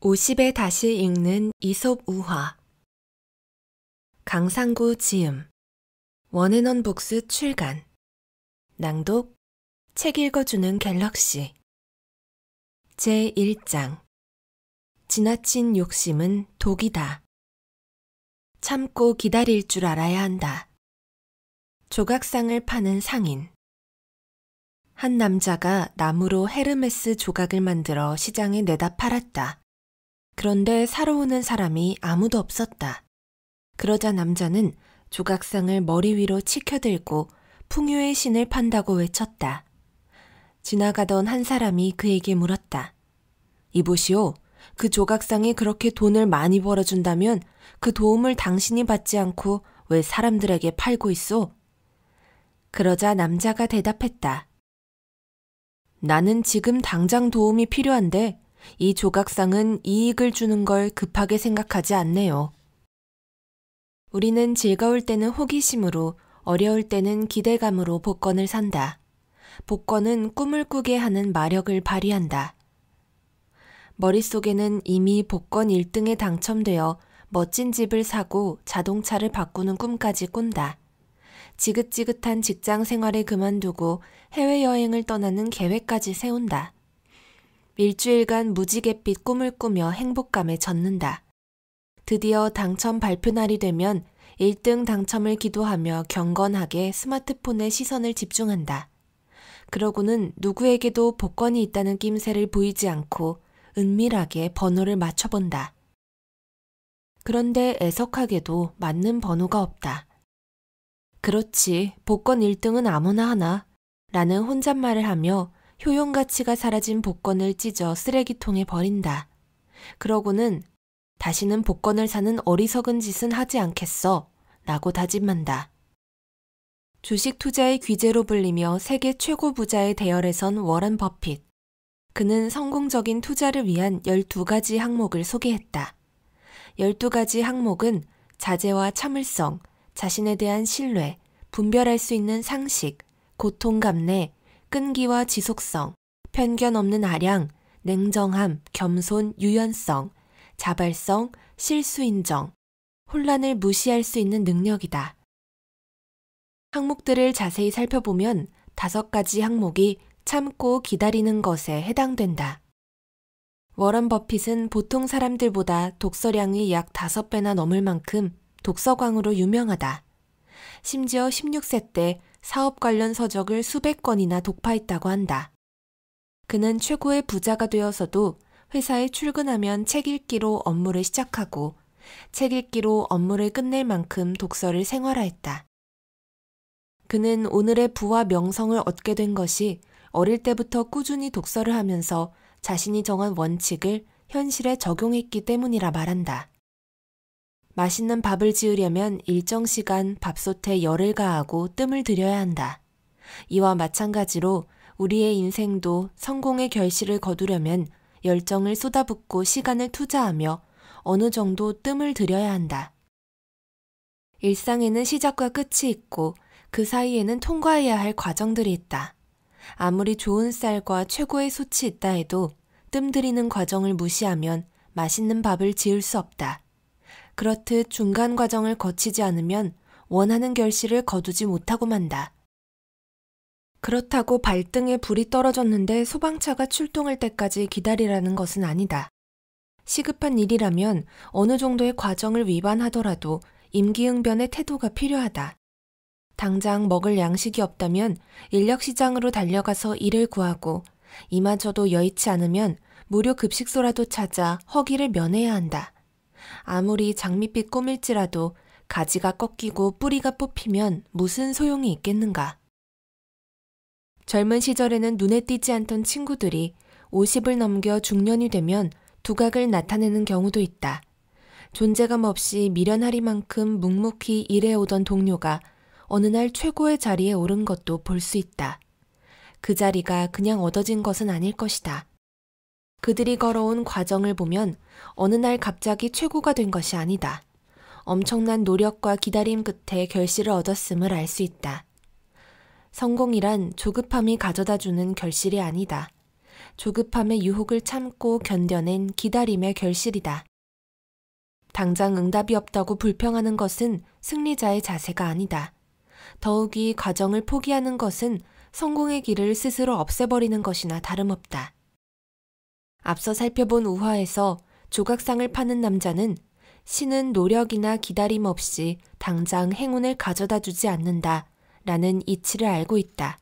50에 다시 읽는 이솝 우화 강상구 지음 원앤원 북스 출간 낭독 책 읽어주는 갤럭시 제1장 지나친 욕심은 독이다. 참고 기다릴 줄 알아야 한다. 조각상을 파는 상인 한 남자가 나무로 헤르메스 조각을 만들어 시장에 내다 팔았다. 그런데 사러 오는 사람이 아무도 없었다. 그러자 남자는 조각상을 머리 위로 치켜들고 풍요의 신을 판다고 외쳤다. 지나가던 한 사람이 그에게 물었다. 이보시오, 그 조각상이 그렇게 돈을 많이 벌어준다면 그 도움을 당신이 받지 않고 왜 사람들에게 팔고 있어 그러자 남자가 대답했다. 나는 지금 당장 도움이 필요한데 이 조각상은 이익을 주는 걸 급하게 생각하지 않네요. 우리는 즐거울 때는 호기심으로, 어려울 때는 기대감으로 복권을 산다. 복권은 꿈을 꾸게 하는 마력을 발휘한다. 머릿속에는 이미 복권 1등에 당첨되어 멋진 집을 사고 자동차를 바꾸는 꿈까지 꾼다. 지긋지긋한 직장 생활을 그만두고 해외여행을 떠나는 계획까지 세운다. 일주일간 무지갯빛 꿈을 꾸며 행복감에 젖는다. 드디어 당첨 발표날이 되면 1등 당첨을 기도하며 경건하게 스마트폰에 시선을 집중한다. 그러고는 누구에게도 복권이 있다는 낌새를 보이지 않고 은밀하게 번호를 맞춰본다. 그런데 애석하게도 맞는 번호가 없다. 그렇지, 복권 1등은 아무나 하나. 라는 혼잣말을 하며 효용 가치가 사라진 복권을 찢어 쓰레기통에 버린다. 그러고는 다시는 복권을 사는 어리석은 짓은 하지 않겠어. 라고 다짐한다. 주식 투자의 귀재로 불리며 세계 최고 부자의 대열에선 워런 버핏. 그는 성공적인 투자를 위한 12가지 항목을 소개했다. 12가지 항목은 자제와 참을성, 자신에 대한 신뢰, 분별할 수 있는 상식, 고통 감내, 끈기와 지속성, 편견 없는 아량, 냉정함, 겸손, 유연성, 자발성, 실수 인정, 혼란을 무시할 수 있는 능력이다. 항목들을 자세히 살펴보면 다섯 가지 항목이 참고 기다리는 것에 해당된다. 워런 버핏은 보통 사람들보다 독서량이 약다 배나 넘을 만큼 독서광으로 유명하다. 심지어 16세 때 사업 관련 서적을 수백 건이나 독파했다고 한다. 그는 최고의 부자가 되어서도 회사에 출근하면 책 읽기로 업무를 시작하고 책 읽기로 업무를 끝낼 만큼 독서를 생활화했다. 그는 오늘의 부와 명성을 얻게 된 것이 어릴 때부터 꾸준히 독서를 하면서 자신이 정한 원칙을 현실에 적용했기 때문이라 말한다. 맛있는 밥을 지으려면 일정 시간 밥솥에 열을 가하고 뜸을 들여야 한다. 이와 마찬가지로 우리의 인생도 성공의 결실을 거두려면 열정을 쏟아붓고 시간을 투자하며 어느 정도 뜸을 들여야 한다. 일상에는 시작과 끝이 있고 그 사이에는 통과해야 할 과정들이 있다. 아무리 좋은 쌀과 최고의 소치 있다 해도 뜸 들이는 과정을 무시하면 맛있는 밥을 지을 수 없다. 그렇듯 중간 과정을 거치지 않으면 원하는 결실을 거두지 못하고 만다. 그렇다고 발등에 불이 떨어졌는데 소방차가 출동할 때까지 기다리라는 것은 아니다. 시급한 일이라면 어느 정도의 과정을 위반하더라도 임기응변의 태도가 필요하다. 당장 먹을 양식이 없다면 인력시장으로 달려가서 일을 구하고 이마저도 여의치 않으면 무료 급식소라도 찾아 허기를 면해야 한다. 아무리 장밋빛 꿈일지라도 가지가 꺾이고 뿌리가 뽑히면 무슨 소용이 있겠는가. 젊은 시절에는 눈에 띄지 않던 친구들이 50을 넘겨 중년이 되면 두각을 나타내는 경우도 있다. 존재감 없이 미련하리만큼 묵묵히 일해오던 동료가 어느 날 최고의 자리에 오른 것도 볼 수 있다. 그 자리가 그냥 얻어진 것은 아닐 것이다. 그들이 걸어온 과정을 보면 어느 날 갑자기 최고가 된 것이 아니다. 엄청난 노력과 기다림 끝에 결실을 얻었음을 알 수 있다. 성공이란 조급함이 가져다 주는 결실이 아니다. 조급함의 유혹을 참고 견뎌낸 기다림의 결실이다. 당장 응답이 없다고 불평하는 것은 승리자의 자세가 아니다. 더욱이 과정을 포기하는 것은 성공의 길을 스스로 없애버리는 것이나 다름없다. 앞서 살펴본 우화에서 조각상을 파는 남자는 신은 노력이나 기다림 없이 당장 행운을 가져다 주지 않는다 라는 이치를 알고 있다.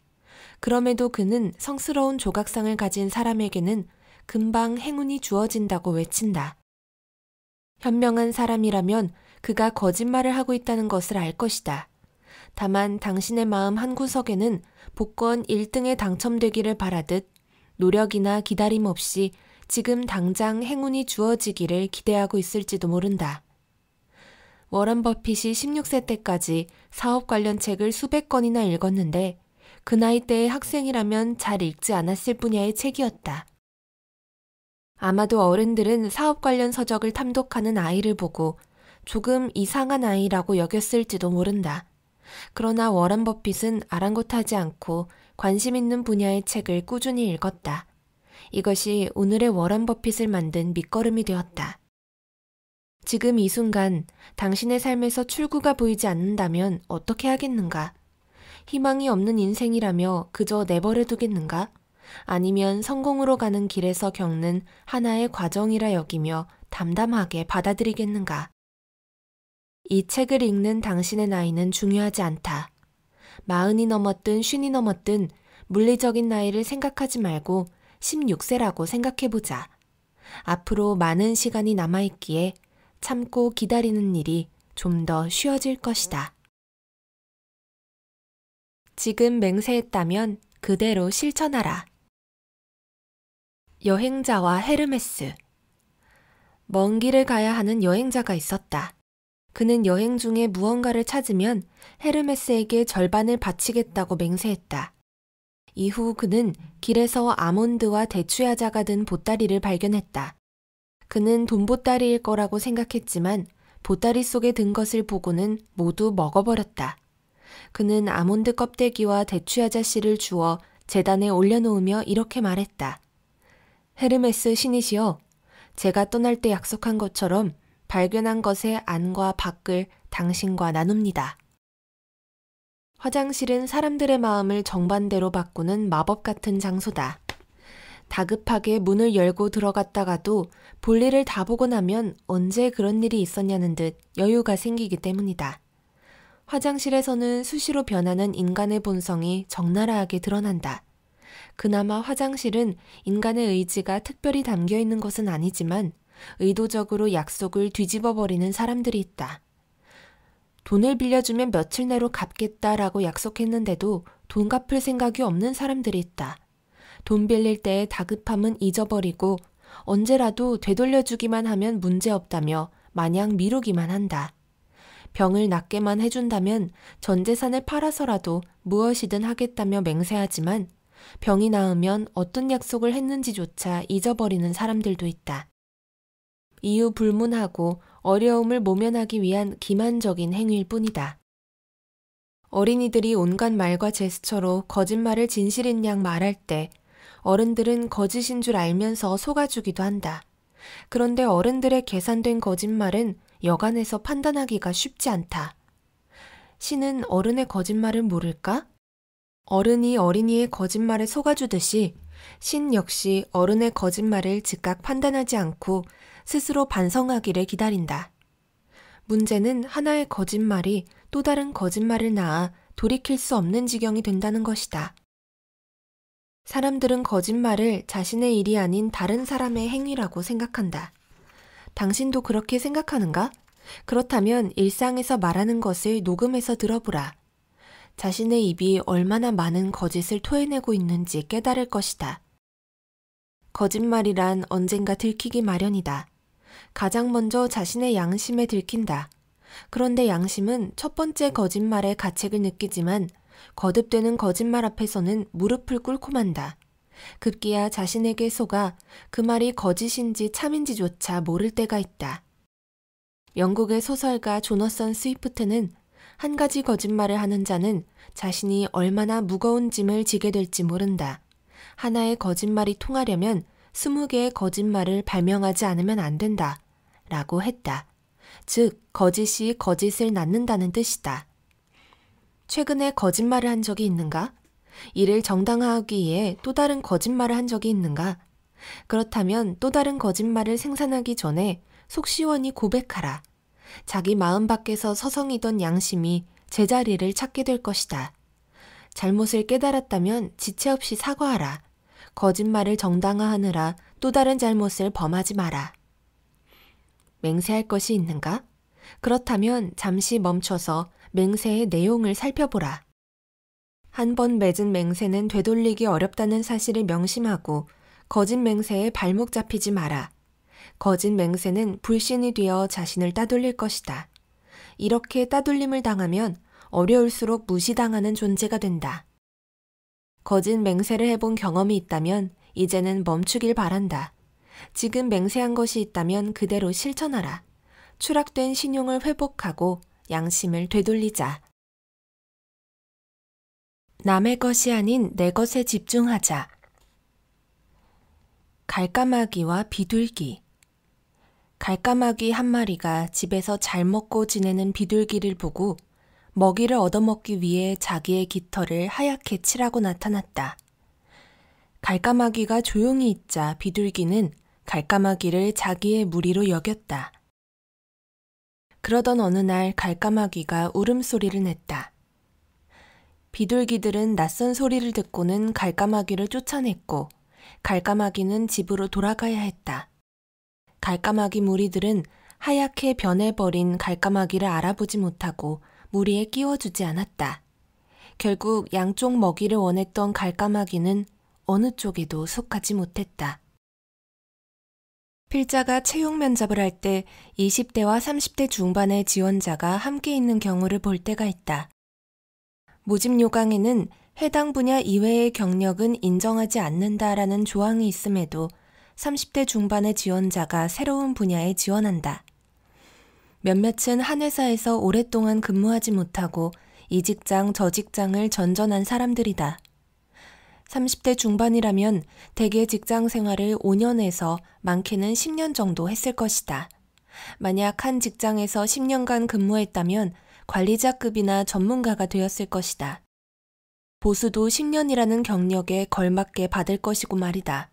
그럼에도 그는 성스러운 조각상을 가진 사람에게는 금방 행운이 주어진다고 외친다. 현명한 사람이라면 그가 거짓말을 하고 있다는 것을 알 것이다. 다만 당신의 마음 한 구석에는 복권 1등에 당첨되기를 바라듯 노력이나 기다림 없이 지금 당장 행운이 주어지기를 기대하고 있을지도 모른다. 워런 버핏이 16세 때까지 사업 관련 책을 수백 권이나 읽었는데 그 나이 때의 학생이라면 잘 읽지 않았을 분야의 책이었다. 아마도 어른들은 사업 관련 서적을 탐독하는 아이를 보고 조금 이상한 아이라고 여겼을지도 모른다. 그러나 워런 버핏은 아랑곳하지 않고 관심 있는 분야의 책을 꾸준히 읽었다. 이것이 오늘의 워런 버핏을 만든 밑거름이 되었다. 지금 이 순간 당신의 삶에서 출구가 보이지 않는다면 어떻게 하겠는가? 희망이 없는 인생이라며 그저 내버려 두겠는가? 아니면 성공으로 가는 길에서 겪는 하나의 과정이라 여기며 담담하게 받아들이겠는가? 이 책을 읽는 당신의 나이는 중요하지 않다. 마흔이 넘었든 쉰이 넘었든 물리적인 나이를 생각하지 말고 16세라고 생각해보자. 앞으로 많은 시간이 남아있기에 참고 기다리는 일이 좀 더 쉬워질 것이다. 지금 맹세했다면 그대로 실천하라. 여행자와 헤르메스. 먼 길을 가야 하는 여행자가 있었다. 그는 여행 중에 무언가를 찾으면 헤르메스에게 절반을 바치겠다고 맹세했다. 이후 그는 길에서 아몬드와 대추야자가 든 보따리를 발견했다. 그는 돈보따리일 거라고 생각했지만 보따리 속에 든 것을 보고는 모두 먹어버렸다. 그는 아몬드 껍데기와 대추야자 씨를 주워 재단에 올려놓으며 이렇게 말했다. 헤르메스 신이시여, 제가 떠날 때 약속한 것처럼 발견한 것의 안과 밖을 당신과 나눕니다. 화장실은 사람들의 마음을 정반대로 바꾸는 마법 같은 장소다. 다급하게 문을 열고 들어갔다가도 볼일을 다 보고 나면 언제 그런 일이 있었냐는 듯 여유가 생기기 때문이다. 화장실에서는 수시로 변하는 인간의 본성이 적나라하게 드러난다. 그나마 화장실은 인간의 의지가 특별히 담겨 있는 것은 아니지만 의도적으로 약속을 뒤집어 버리는 사람들이 있다. 돈을 빌려주면 며칠 내로 갚겠다라고 약속했는데도 돈 갚을 생각이 없는 사람들이 있다. 돈 빌릴 때의 다급함은 잊어버리고 언제라도 되돌려주기만 하면 문제없다며 마냥 미루기만 한다. 병을 낫게만 해준다면 전 재산을 팔아서라도 무엇이든 하겠다며 맹세하지만 병이 나으면 어떤 약속을 했는지조차 잊어버리는 사람들도 있다. 이유 불문하고 어려움을 모면하기 위한 기만적인 행위일 뿐이다. 어린이들이 온갖 말과 제스처로 거짓말을 진실인 양 말할 때 어른들은 거짓인 줄 알면서 속아주기도 한다. 그런데 어른들의 계산된 거짓말은 여간해서 판단하기가 쉽지 않다. 신은 어른의 거짓말을 모를까? 어른이 어린이의 거짓말에 속아주듯이 신 역시 어른의 거짓말을 즉각 판단하지 않고 스스로 반성하기를 기다린다. 문제는 하나의 거짓말이 또 다른 거짓말을 낳아 돌이킬 수 없는 지경이 된다는 것이다. 사람들은 거짓말을 자신의 일이 아닌 다른 사람의 행위라고 생각한다. 당신도 그렇게 생각하는가? 그렇다면 일상에서 말하는 것을 녹음해서 들어보라. 자신의 입이 얼마나 많은 거짓을 토해내고 있는지 깨달을 것이다. 거짓말이란 언젠가 들키기 마련이다. 가장 먼저 자신의 양심에 들킨다. 그런데 양심은 첫 번째 거짓말에 가책을 느끼지만 거듭되는 거짓말 앞에서는 무릎을 꿇고 만다. 급기야 자신에게 속아 그 말이 거짓인지 참인지조차 모를 때가 있다. 영국의 소설가 조너선 스위프트는 한 가지 거짓말을 하는 자는 자신이 얼마나 무거운 짐을 지게 될지 모른다. 하나의 거짓말이 통하려면 2 0 개의 거짓말을 발명하지 않으면 안 된다. 라고 했다. 즉, 거짓이 거짓을 낳는다는 뜻이다. 최근에 거짓말을 한 적이 있는가? 이를 정당화하기 위해 또 다른 거짓말을 한 적이 있는가? 그렇다면 또 다른 거짓말을 생산하기 전에 속시원히 고백하라. 자기 마음 밖에서 서성이던 양심이 제자리를 찾게 될 것이다. 잘못을 깨달았다면 지체 없이 사과하라. 거짓말을 정당화하느라 또 다른 잘못을 범하지 마라. 맹세할 것이 있는가? 그렇다면 잠시 멈춰서 맹세의 내용을 살펴보라. 한 번 맺은 맹세는 되돌리기 어렵다는 사실을 명심하고 거짓 맹세에 발목 잡히지 마라. 거짓 맹세는 불신이 되어 자신을 따돌릴 것이다. 이렇게 따돌림을 당하면 어려울수록 무시당하는 존재가 된다. 거짓 맹세를 해본 경험이 있다면 이제는 멈추길 바란다. 지금 맹세한 것이 있다면 그대로 실천하라. 추락된 신용을 회복하고 양심을 되돌리자. 남의 것이 아닌 내 것에 집중하자. 갈까마귀와 비둘기. 갈까마귀 한 마리가 집에서 잘 먹고 지내는 비둘기를 보고 먹이를 얻어먹기 위해 자기의 깃털을 하얗게 칠하고 나타났다. 갈까마귀가 조용히 있자 비둘기는 갈까마귀를 자기의 무리로 여겼다. 그러던 어느 날 갈까마귀가 울음소리를 냈다. 비둘기들은 낯선 소리를 듣고는 갈까마귀를 쫓아냈고 갈까마귀는 집으로 돌아가야 했다. 갈까마귀 무리들은 하얗게 변해버린 갈까마귀를 알아보지 못하고 무리에 끼워주지 않았다. 결국 양쪽 먹이를 원했던 갈까마귀는 어느 쪽에도 속하지 못했다. 필자가 채용 면접을 할 때 20대와 30대 중반의 지원자가 함께 있는 경우를 볼 때가 있다. 모집 요강에는 해당 분야 이외의 경력은 인정하지 않는다라는 조항이 있음에도 30대 중반의 지원자가 새로운 분야에 지원한다. 몇몇은 한 회사에서 오랫동안 근무하지 못하고 이 직장 저 직장을 전전한 사람들이다. 30대 중반이라면 대개 직장 생활을 5년에서 많게는 10년 정도 했을 것이다. 만약 한 직장에서 10년간 근무했다면 관리자급이나 전문가가 되었을 것이다. 보수도 10년이라는 경력에 걸맞게 받을 것이고 말이다.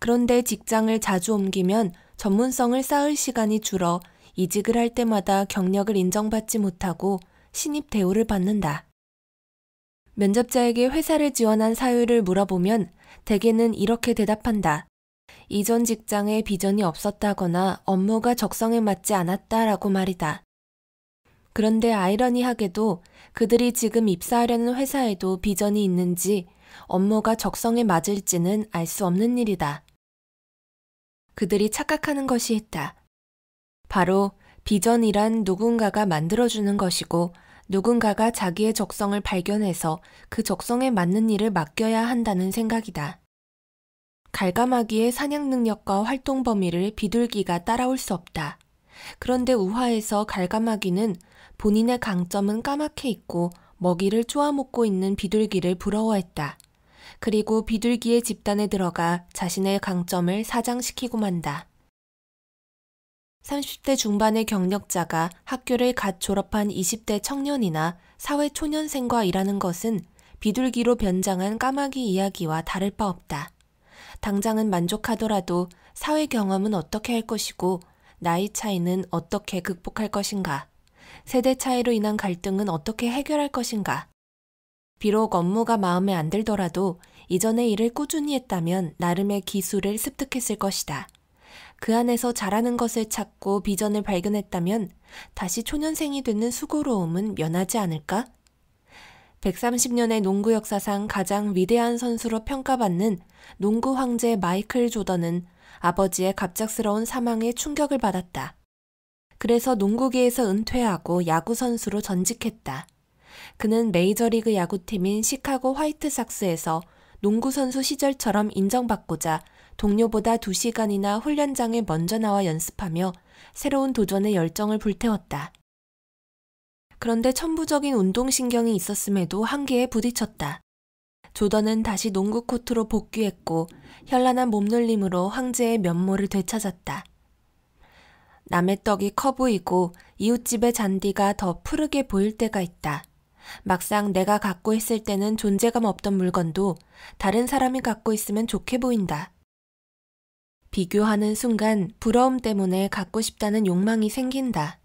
그런데 직장을 자주 옮기면 전문성을 쌓을 시간이 줄어 이직을 할 때마다 경력을 인정받지 못하고 신입 대우를 받는다. 면접자에게 회사를 지원한 사유를 물어보면 대개는 이렇게 대답한다. 이전 직장에 비전이 없었다거나 업무가 적성에 맞지 않았다라고 말이다. 그런데 아이러니하게도 그들이 지금 입사하려는 회사에도 비전이 있는지 업무가 적성에 맞을지는 알 수 없는 일이다. 그들이 착각하는 것이 있다. 바로 비전이란 누군가가 만들어주는 것이고 누군가가 자기의 적성을 발견해서 그 적성에 맞는 일을 맡겨야 한다는 생각이다. 갈가마귀의 사냥 능력과 활동 범위를 비둘기가 따라올 수 없다. 그런데 우화에서 갈가마귀는 본인의 강점은 까맣게 잊고 먹이를 쪼아먹고 있는 비둘기를 부러워했다. 그리고 비둘기의 집단에 들어가 자신의 강점을 사장시키고 만다. 30대 중반의 경력자가 학교를 갓 졸업한 20대 청년이나 사회 초년생과 일하는 것은 비둘기로 변장한 까마귀 이야기와 다를 바 없다. 당장은 만족하더라도 사회 경험은 어떻게 할 것이고 나이 차이는 어떻게 극복할 것인가? 세대 차이로 인한 갈등은 어떻게 해결할 것인가? 비록 업무가 마음에 안 들더라도 이전의 일을 꾸준히 했다면 나름의 기술을 습득했을 것이다. 그 안에서 잘하는 것을 찾고 비전을 발견했다면 다시 초년생이 되는 수고로움은 면하지 않을까? 130년의 농구 역사상 가장 위대한 선수로 평가받는 농구 황제 마이클 조던은 아버지의 갑작스러운 사망에 충격을 받았다. 그래서 농구계에서 은퇴하고 야구선수로 전직했다. 그는 메이저리그 야구팀인 시카고 화이트삭스에서 농구선수 시절처럼 인정받고자 동료보다 2시간이나 훈련장에 먼저 나와 연습하며 새로운 도전의 열정을 불태웠다. 그런데 천부적인 운동신경이 있었음에도 한계에 부딪혔다. 조던은 다시 농구 코트로 복귀했고 현란한 몸놀림으로 황제의 면모를 되찾았다. 남의 떡이 커 보이고 이웃집의 잔디가 더 푸르게 보일 때가 있다. 막상 내가 갖고 있을 때는 존재감 없던 물건도 다른 사람이 갖고 있으면 좋게 보인다. 비교하는 순간 부러움 때문에 갖고 싶다는 욕망이 생긴다.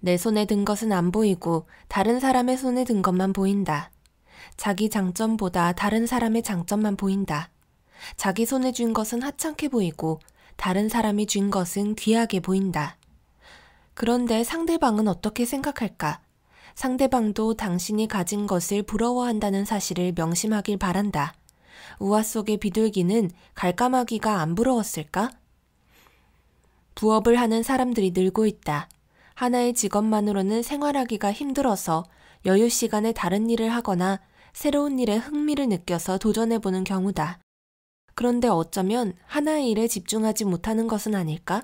내 손에 든 것은 안 보이고 다른 사람의 손에 든 것만 보인다. 자기 장점보다 다른 사람의 장점만 보인다. 자기 손에 쥔 것은 하찮게 보이고 다른 사람이 쥔 것은 귀하게 보인다. 그런데 상대방은 어떻게 생각할까? 상대방도 당신이 가진 것을 부러워한다는 사실을 명심하길 바란다. 우화 속의 비둘기는 갈까마귀가 안 부러웠을까? 부업을 하는 사람들이 늘고 있다. 하나의 직업만으로는 생활하기가 힘들어서 여유 시간에 다른 일을 하거나 새로운 일에 흥미를 느껴서 도전해보는 경우다. 그런데 어쩌면 하나의 일에 집중하지 못하는 것은 아닐까?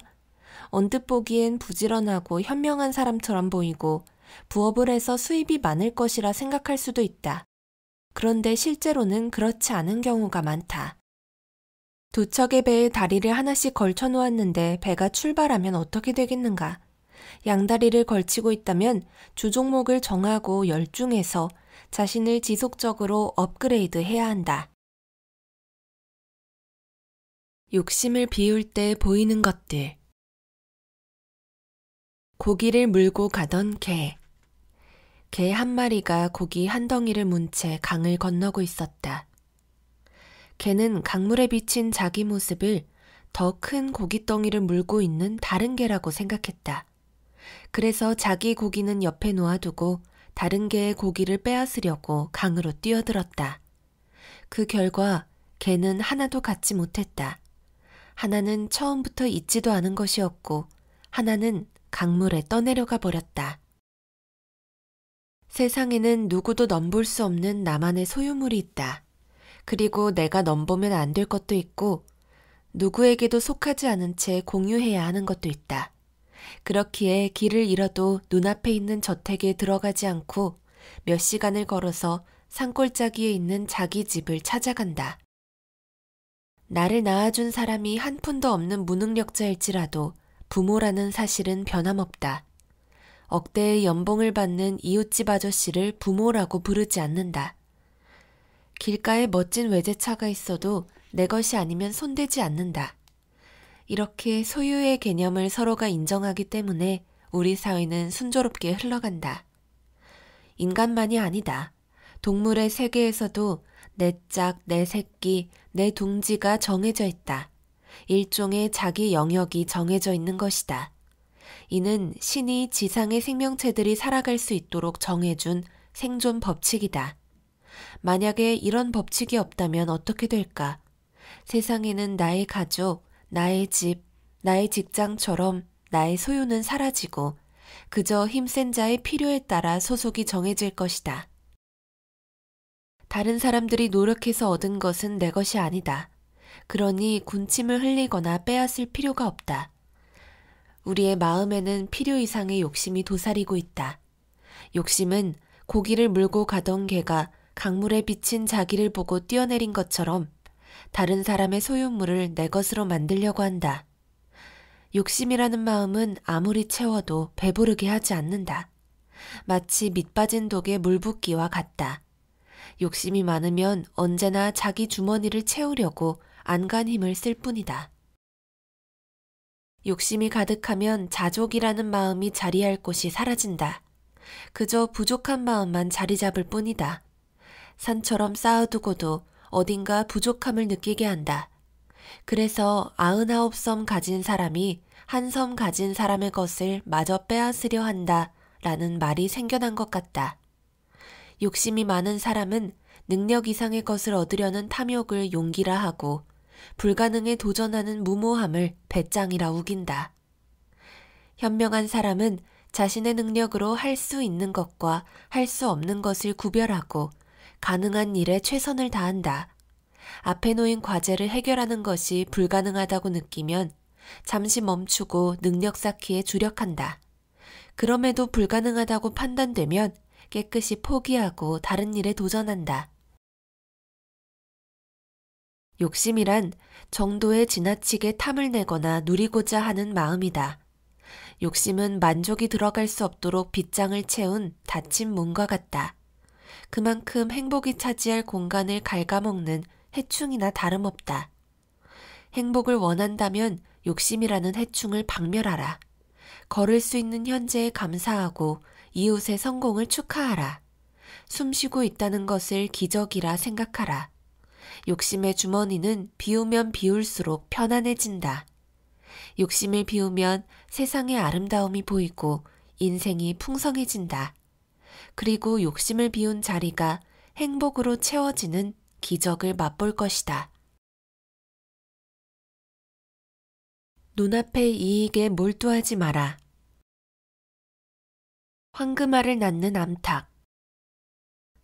언뜻 보기엔 부지런하고 현명한 사람처럼 보이고 부업을 해서 수입이 많을 것이라 생각할 수도 있다. 그런데 실제로는 그렇지 않은 경우가 많다. 도척의 배에 다리를 하나씩 걸쳐 놓았는데 배가 출발하면 어떻게 되겠는가? 양다리를 걸치고 있다면 주종목을 정하고 열중해서 자신을 지속적으로 업그레이드 해야 한다. 욕심을 비울 때 보이는 것들 고기를 물고 가던 개 개한 마리가 고기 한 덩이를 문 채 강을 건너고 있었다. 개는 강물에 비친 자기 모습을 더 큰고기덩이를 물고 있는 다른 개라고 생각했다. 그래서 자기 고기는 옆에 놓아두고 다른 개의 고기를 빼앗으려고 강으로 뛰어들었다. 그 결과 개는 하나도 갖지 못했다. 하나는 처음부터 있지도 않은 것이었고 하나는 강물에 떠내려가 버렸다. 세상에는 누구도 넘볼 수 없는 나만의 소유물이 있다. 그리고 내가 넘보면 안 될 것도 있고, 누구에게도 속하지 않은 채 공유해야 하는 것도 있다. 그렇기에 길을 잃어도 눈앞에 있는 저택에 들어가지 않고 몇 시간을 걸어서 산골짜기에 있는 자기 집을 찾아간다. 나를 낳아준 사람이 한 푼도 없는 무능력자일지라도 부모라는 사실은 변함없다. 억대의 연봉을 받는 이웃집 아저씨를 부모라고 부르지 않는다. 길가에 멋진 외제차가 있어도 내 것이 아니면 손대지 않는다. 이렇게 소유의 개념을 서로가 인정하기 때문에 우리 사회는 순조롭게 흘러간다. 인간만이 아니다. 동물의 세계에서도 내 짝, 내 새끼, 내 둥지가 정해져 있다. 일종의 자기 영역이 정해져 있는 것이다. 이는 신이 지상의 생명체들이 살아갈 수 있도록 정해준 생존 법칙이다. 만약에 이런 법칙이 없다면 어떻게 될까? 세상에는 나의 가족, 나의 집, 나의 직장처럼 나의 소유는 사라지고 그저 힘센 자의 필요에 따라 소속이 정해질 것이다. 다른 사람들이 노력해서 얻은 것은 내 것이 아니다. 그러니 군침을 흘리거나 빼앗을 필요가 없다. 우리의 마음에는 필요 이상의 욕심이 도사리고 있다. 욕심은 고기를 물고 가던 개가 강물에 비친 자기를 보고 뛰어내린 것처럼 다른 사람의 소유물을 내 것으로 만들려고 한다. 욕심이라는 마음은 아무리 채워도 배부르게 하지 않는다. 마치 밑빠진 독의 물붓기와 같다. 욕심이 많으면 언제나 자기 주머니를 채우려고 안간 힘을 쓸 뿐이다. 욕심이 가득하면 자족이라는 마음이 자리할 곳이 사라진다. 그저 부족한 마음만 자리 잡을 뿐이다. 산처럼 쌓아두고도 어딘가 부족함을 느끼게 한다. 그래서 아흔아홉 섬 가진 사람이 한 섬 가진 사람의 것을 마저 빼앗으려 한다. 라는 말이 생겨난 것 같다. 욕심이 많은 사람은 능력 이상의 것을 얻으려는 탐욕을 용기라 하고 불가능에 도전하는 무모함을 배짱이라 우긴다. 현명한 사람은 자신의 능력으로 할 수 있는 것과 할 수 없는 것을 구별하고 가능한 일에 최선을 다한다. 앞에 놓인 과제를 해결하는 것이 불가능하다고 느끼면 잠시 멈추고 능력 쌓기에 주력한다. 그럼에도 불가능하다고 판단되면 깨끗이 포기하고 다른 일에 도전한다. 욕심이란 정도에 지나치게 탐을 내거나 누리고자 하는 마음이다. 욕심은 만족이 들어갈 수 없도록 빗장을 채운 닫힌 문과 같다. 그만큼 행복이 차지할 공간을 갉아먹는 해충이나 다름없다. 행복을 원한다면 욕심이라는 해충을 박멸하라. 걸을 수 있는 현재에 감사하고 이웃의 성공을 축하하라. 숨 쉬고 있다는 것을 기적이라 생각하라. 욕심의 주머니는 비우면 비울수록 편안해진다. 욕심을 비우면 세상의 아름다움이 보이고 인생이 풍성해진다. 그리고 욕심을 비운 자리가 행복으로 채워지는 기적을 맛볼 것이다. 눈앞의 이익에 몰두하지 마라. 황금알을 낳는 암탉.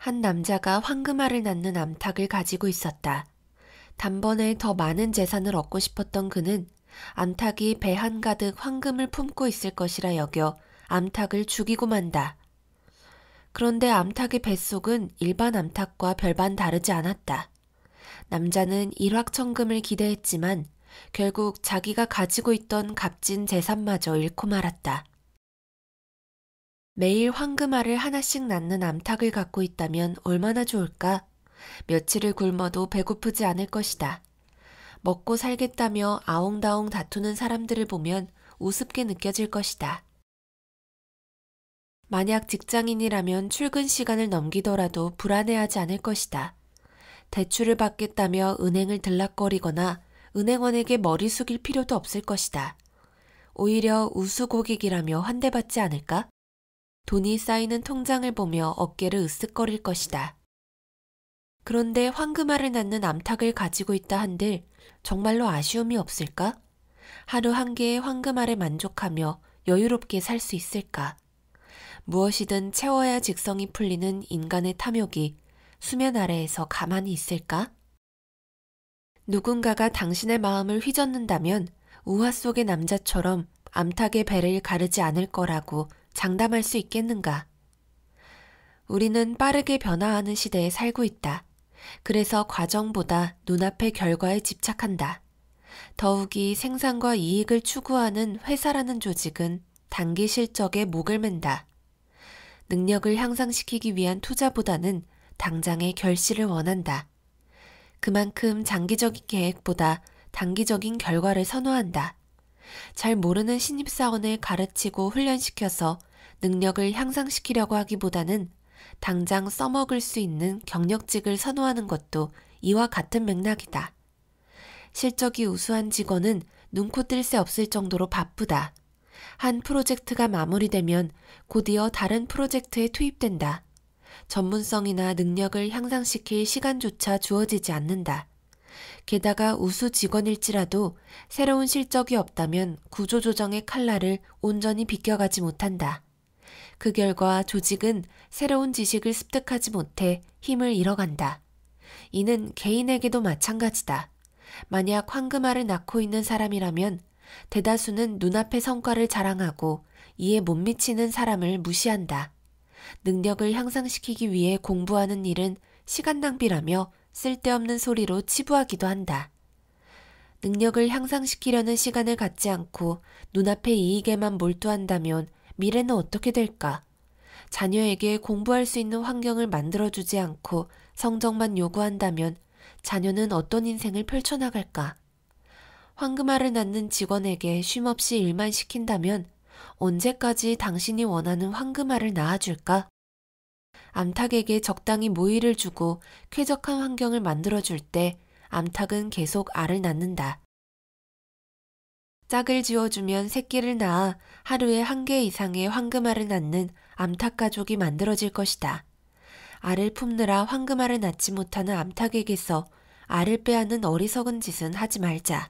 한 남자가 황금알을 낳는 암탉을 가지고 있었다. 단번에 더 많은 재산을 얻고 싶었던 그는 암탉이 배 한가득 황금을 품고 있을 것이라 여겨 암탉을 죽이고 만다. 그런데 암탉의 뱃속은 일반 암탉과 별반 다르지 않았다. 남자는 일확천금을 기대했지만 결국 자기가 가지고 있던 값진 재산마저 잃고 말았다. 매일 황금알을 하나씩 낳는 암탉을 갖고 있다면 얼마나 좋을까? 며칠을 굶어도 배고프지 않을 것이다. 먹고 살겠다며 아웅다웅 다투는 사람들을 보면 우습게 느껴질 것이다. 만약 직장인이라면 출근 시간을 넘기더라도 불안해하지 않을 것이다. 대출을 받겠다며 은행을 들락거리거나 은행원에게 머리 숙일 필요도 없을 것이다. 오히려 우수고객이라며 환대받지 않을까? 돈이 쌓이는 통장을 보며 어깨를 으쓱거릴 것이다. 그런데 황금알을 낳는 암탉을 가지고 있다 한들 정말로 아쉬움이 없을까? 하루 한 개의 황금알에 만족하며 여유롭게 살 수 있을까? 무엇이든 채워야 직성이 풀리는 인간의 탐욕이 수면 아래에서 가만히 있을까? 누군가가 당신의 마음을 휘젓는다면 우화 속의 남자처럼 암탉의 배를 가르지 않을 거라고 장담할 수 있겠는가? 우리는 빠르게 변화하는 시대에 살고 있다. 그래서 과정보다 눈앞의 결과에 집착한다. 더욱이 생산과 이익을 추구하는 회사라는 조직은 단기 실적에 목을 맨다. 능력을 향상시키기 위한 투자보다는 당장의 결실을 원한다. 그만큼 장기적인 계획보다 단기적인 결과를 선호한다. 잘 모르는 신입사원을 가르치고 훈련시켜서 능력을 향상시키려고 하기보다는 당장 써먹을 수 있는 경력직을 선호하는 것도 이와 같은 맥락이다. 실적이 우수한 직원은 눈코 뜰 새 없을 정도로 바쁘다. 한 프로젝트가 마무리되면 곧이어 다른 프로젝트에 투입된다. 전문성이나 능력을 향상시킬 시간조차 주어지지 않는다. 게다가 우수 직원일지라도 새로운 실적이 없다면 구조조정의 칼날을 온전히 비껴가지 못한다. 그 결과 조직은 새로운 지식을 습득하지 못해 힘을 잃어간다. 이는 개인에게도 마찬가지다. 만약 황금알을 낳고 있는 사람이라면 대다수는 눈앞의 성과를 자랑하고 이에 못 미치는 사람을 무시한다. 능력을 향상시키기 위해 공부하는 일은 시간 낭비라며 쓸데없는 소리로 치부하기도 한다. 능력을 향상시키려는 시간을 갖지 않고 눈앞의 이익에만 몰두한다면 미래는 어떻게 될까? 자녀에게 공부할 수 있는 환경을 만들어주지 않고 성적만 요구한다면 자녀는 어떤 인생을 펼쳐나갈까? 황금알을 낳는 직원에게 쉼없이 일만 시킨다면 언제까지 당신이 원하는 황금알을 낳아줄까? 암탉에게 적당히 모이를 주고 쾌적한 환경을 만들어줄 때 암탉은 계속 알을 낳는다. 짝을 지어주면 새끼를 낳아 하루에 한 개 이상의 황금알을 낳는 암탉 가족이 만들어질 것이다. 알을 품느라 황금알을 낳지 못하는 암탉에게서 알을 빼앗는 어리석은 짓은 하지 말자.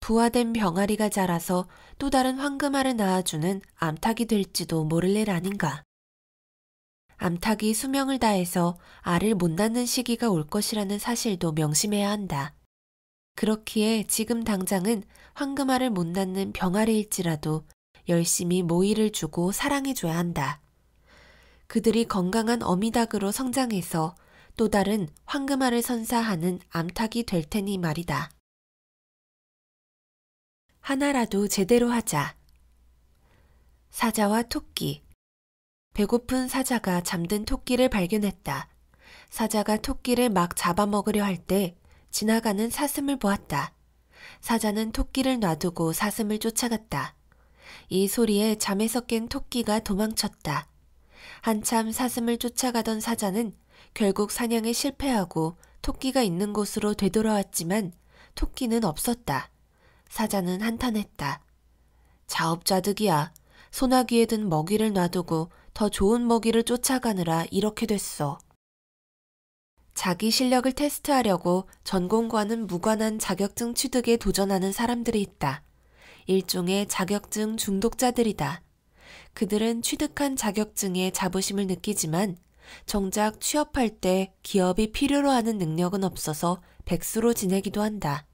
부화된 병아리가 자라서 또 다른 황금알을 낳아주는 암탉이 될지도 모를 일 아닌가. 암탉이 수명을 다해서 알을 못 낳는 시기가 올 것이라는 사실도 명심해야 한다. 그렇기에 지금 당장은 황금알을 못 낳는 병아리일지라도 열심히 모이를 주고 사랑해줘야 한다. 그들이 건강한 어미닭으로 성장해서 또 다른 황금알을 선사하는 암탉이 될 테니 말이다. 하나라도 제대로 하자. 사자와 토끼 배고픈 사자가 잠든 토끼를 발견했다. 사자가 토끼를 막 잡아먹으려 할 때 지나가는 사슴을 보았다. 사자는 토끼를 놔두고 사슴을 쫓아갔다. 이 소리에 잠에서 깬 토끼가 도망쳤다. 한참 사슴을 쫓아가던 사자는 결국 사냥에 실패하고 토끼가 있는 곳으로 되돌아왔지만 토끼는 없었다. 사자는 한탄했다. 자업자득이야. 소나귀에 든 먹이를 놔두고 더 좋은 먹이를 쫓아가느라 이렇게 됐어. 자기 실력을 테스트하려고 전공과는 무관한 자격증 취득에 도전하는 사람들이 있다. 일종의 자격증 중독자들이다. 그들은 취득한 자격증에 자부심을 느끼지만 정작 취업할 때 기업이 필요로 하는 능력은 없어서 백수로 지내기도 한다.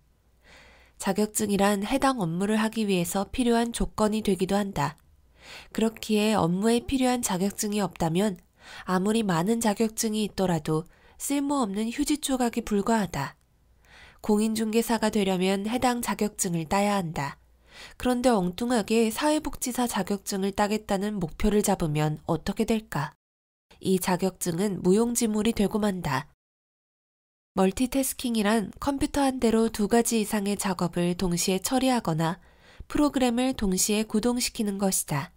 자격증이란 해당 업무를 하기 위해서 필요한 조건이 되기도 한다. 그렇기에 업무에 필요한 자격증이 없다면 아무리 많은 자격증이 있더라도 쓸모없는 휴지 조각이 불과하다. 공인중개사가 되려면 해당 자격증을 따야 한다. 그런데 엉뚱하게 사회복지사 자격증을 따겠다는 목표를 잡으면 어떻게 될까? 이 자격증은 무용지물이 되고 만다. 멀티태스킹이란 컴퓨터 한 대로 두 가지 이상의 작업을 동시에 처리하거나 프로그램을 동시에 구동시키는 것이다.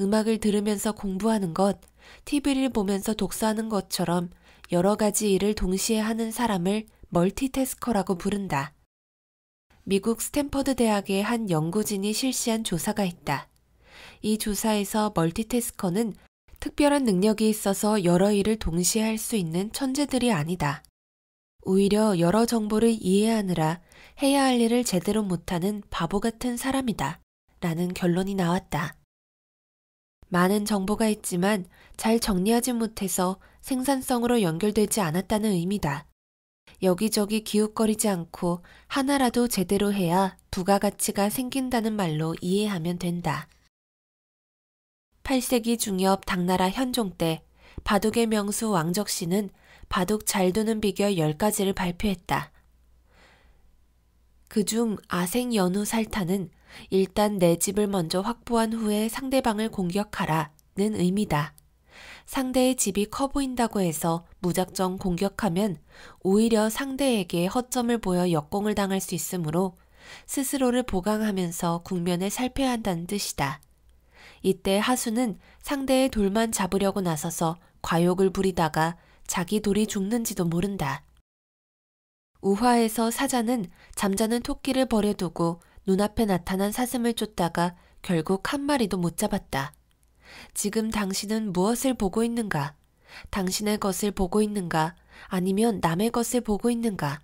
음악을 들으면서 공부하는 것, TV를 보면서 독서하는 것처럼 여러 가지 일을 동시에 하는 사람을 멀티태스커라고 부른다. 미국 스탠퍼드 대학의 한 연구진이 실시한 조사가 있다. 이 조사에서 멀티태스커는 특별한 능력이 있어서 여러 일을 동시에 할 수 있는 천재들이 아니다. 오히려 여러 정보를 이해하느라 해야 할 일을 제대로 못하는 바보 같은 사람이다. 라는 결론이 나왔다. 많은 정보가 있지만 잘 정리하지 못해서 생산성으로 연결되지 않았다는 의미다. 여기저기 기웃거리지 않고 하나라도 제대로 해야 부가가치가 생긴다는 말로 이해하면 된다. 8세기 중엽 당나라 현종 때 바둑의 명수 왕적 씨는 바둑 잘 두는 비결 10가지를 발표했다. 그 중 아생 연우 살타는 일단 내 집을 먼저 확보한 후에 상대방을 공격하라 는 의미다. 상대의 집이 커 보인다고 해서 무작정 공격하면 오히려 상대에게 허점을 보여 역공을 당할 수 있으므로 스스로를 보강하면서 국면을 살펴야 한다는 뜻이다. 이때 하수는 상대의 돌만 잡으려고 나서서 과욕을 부리다가 자기 돌이 죽는지도 모른다. 우화에서 사자는 잠자는 토끼를 버려두고 눈앞에 나타난 사슴을 쫓다가 결국 한 마리도 못 잡았다. 지금 당신은 무엇을 보고 있는가? 당신의 것을 보고 있는가? 아니면 남의 것을 보고 있는가?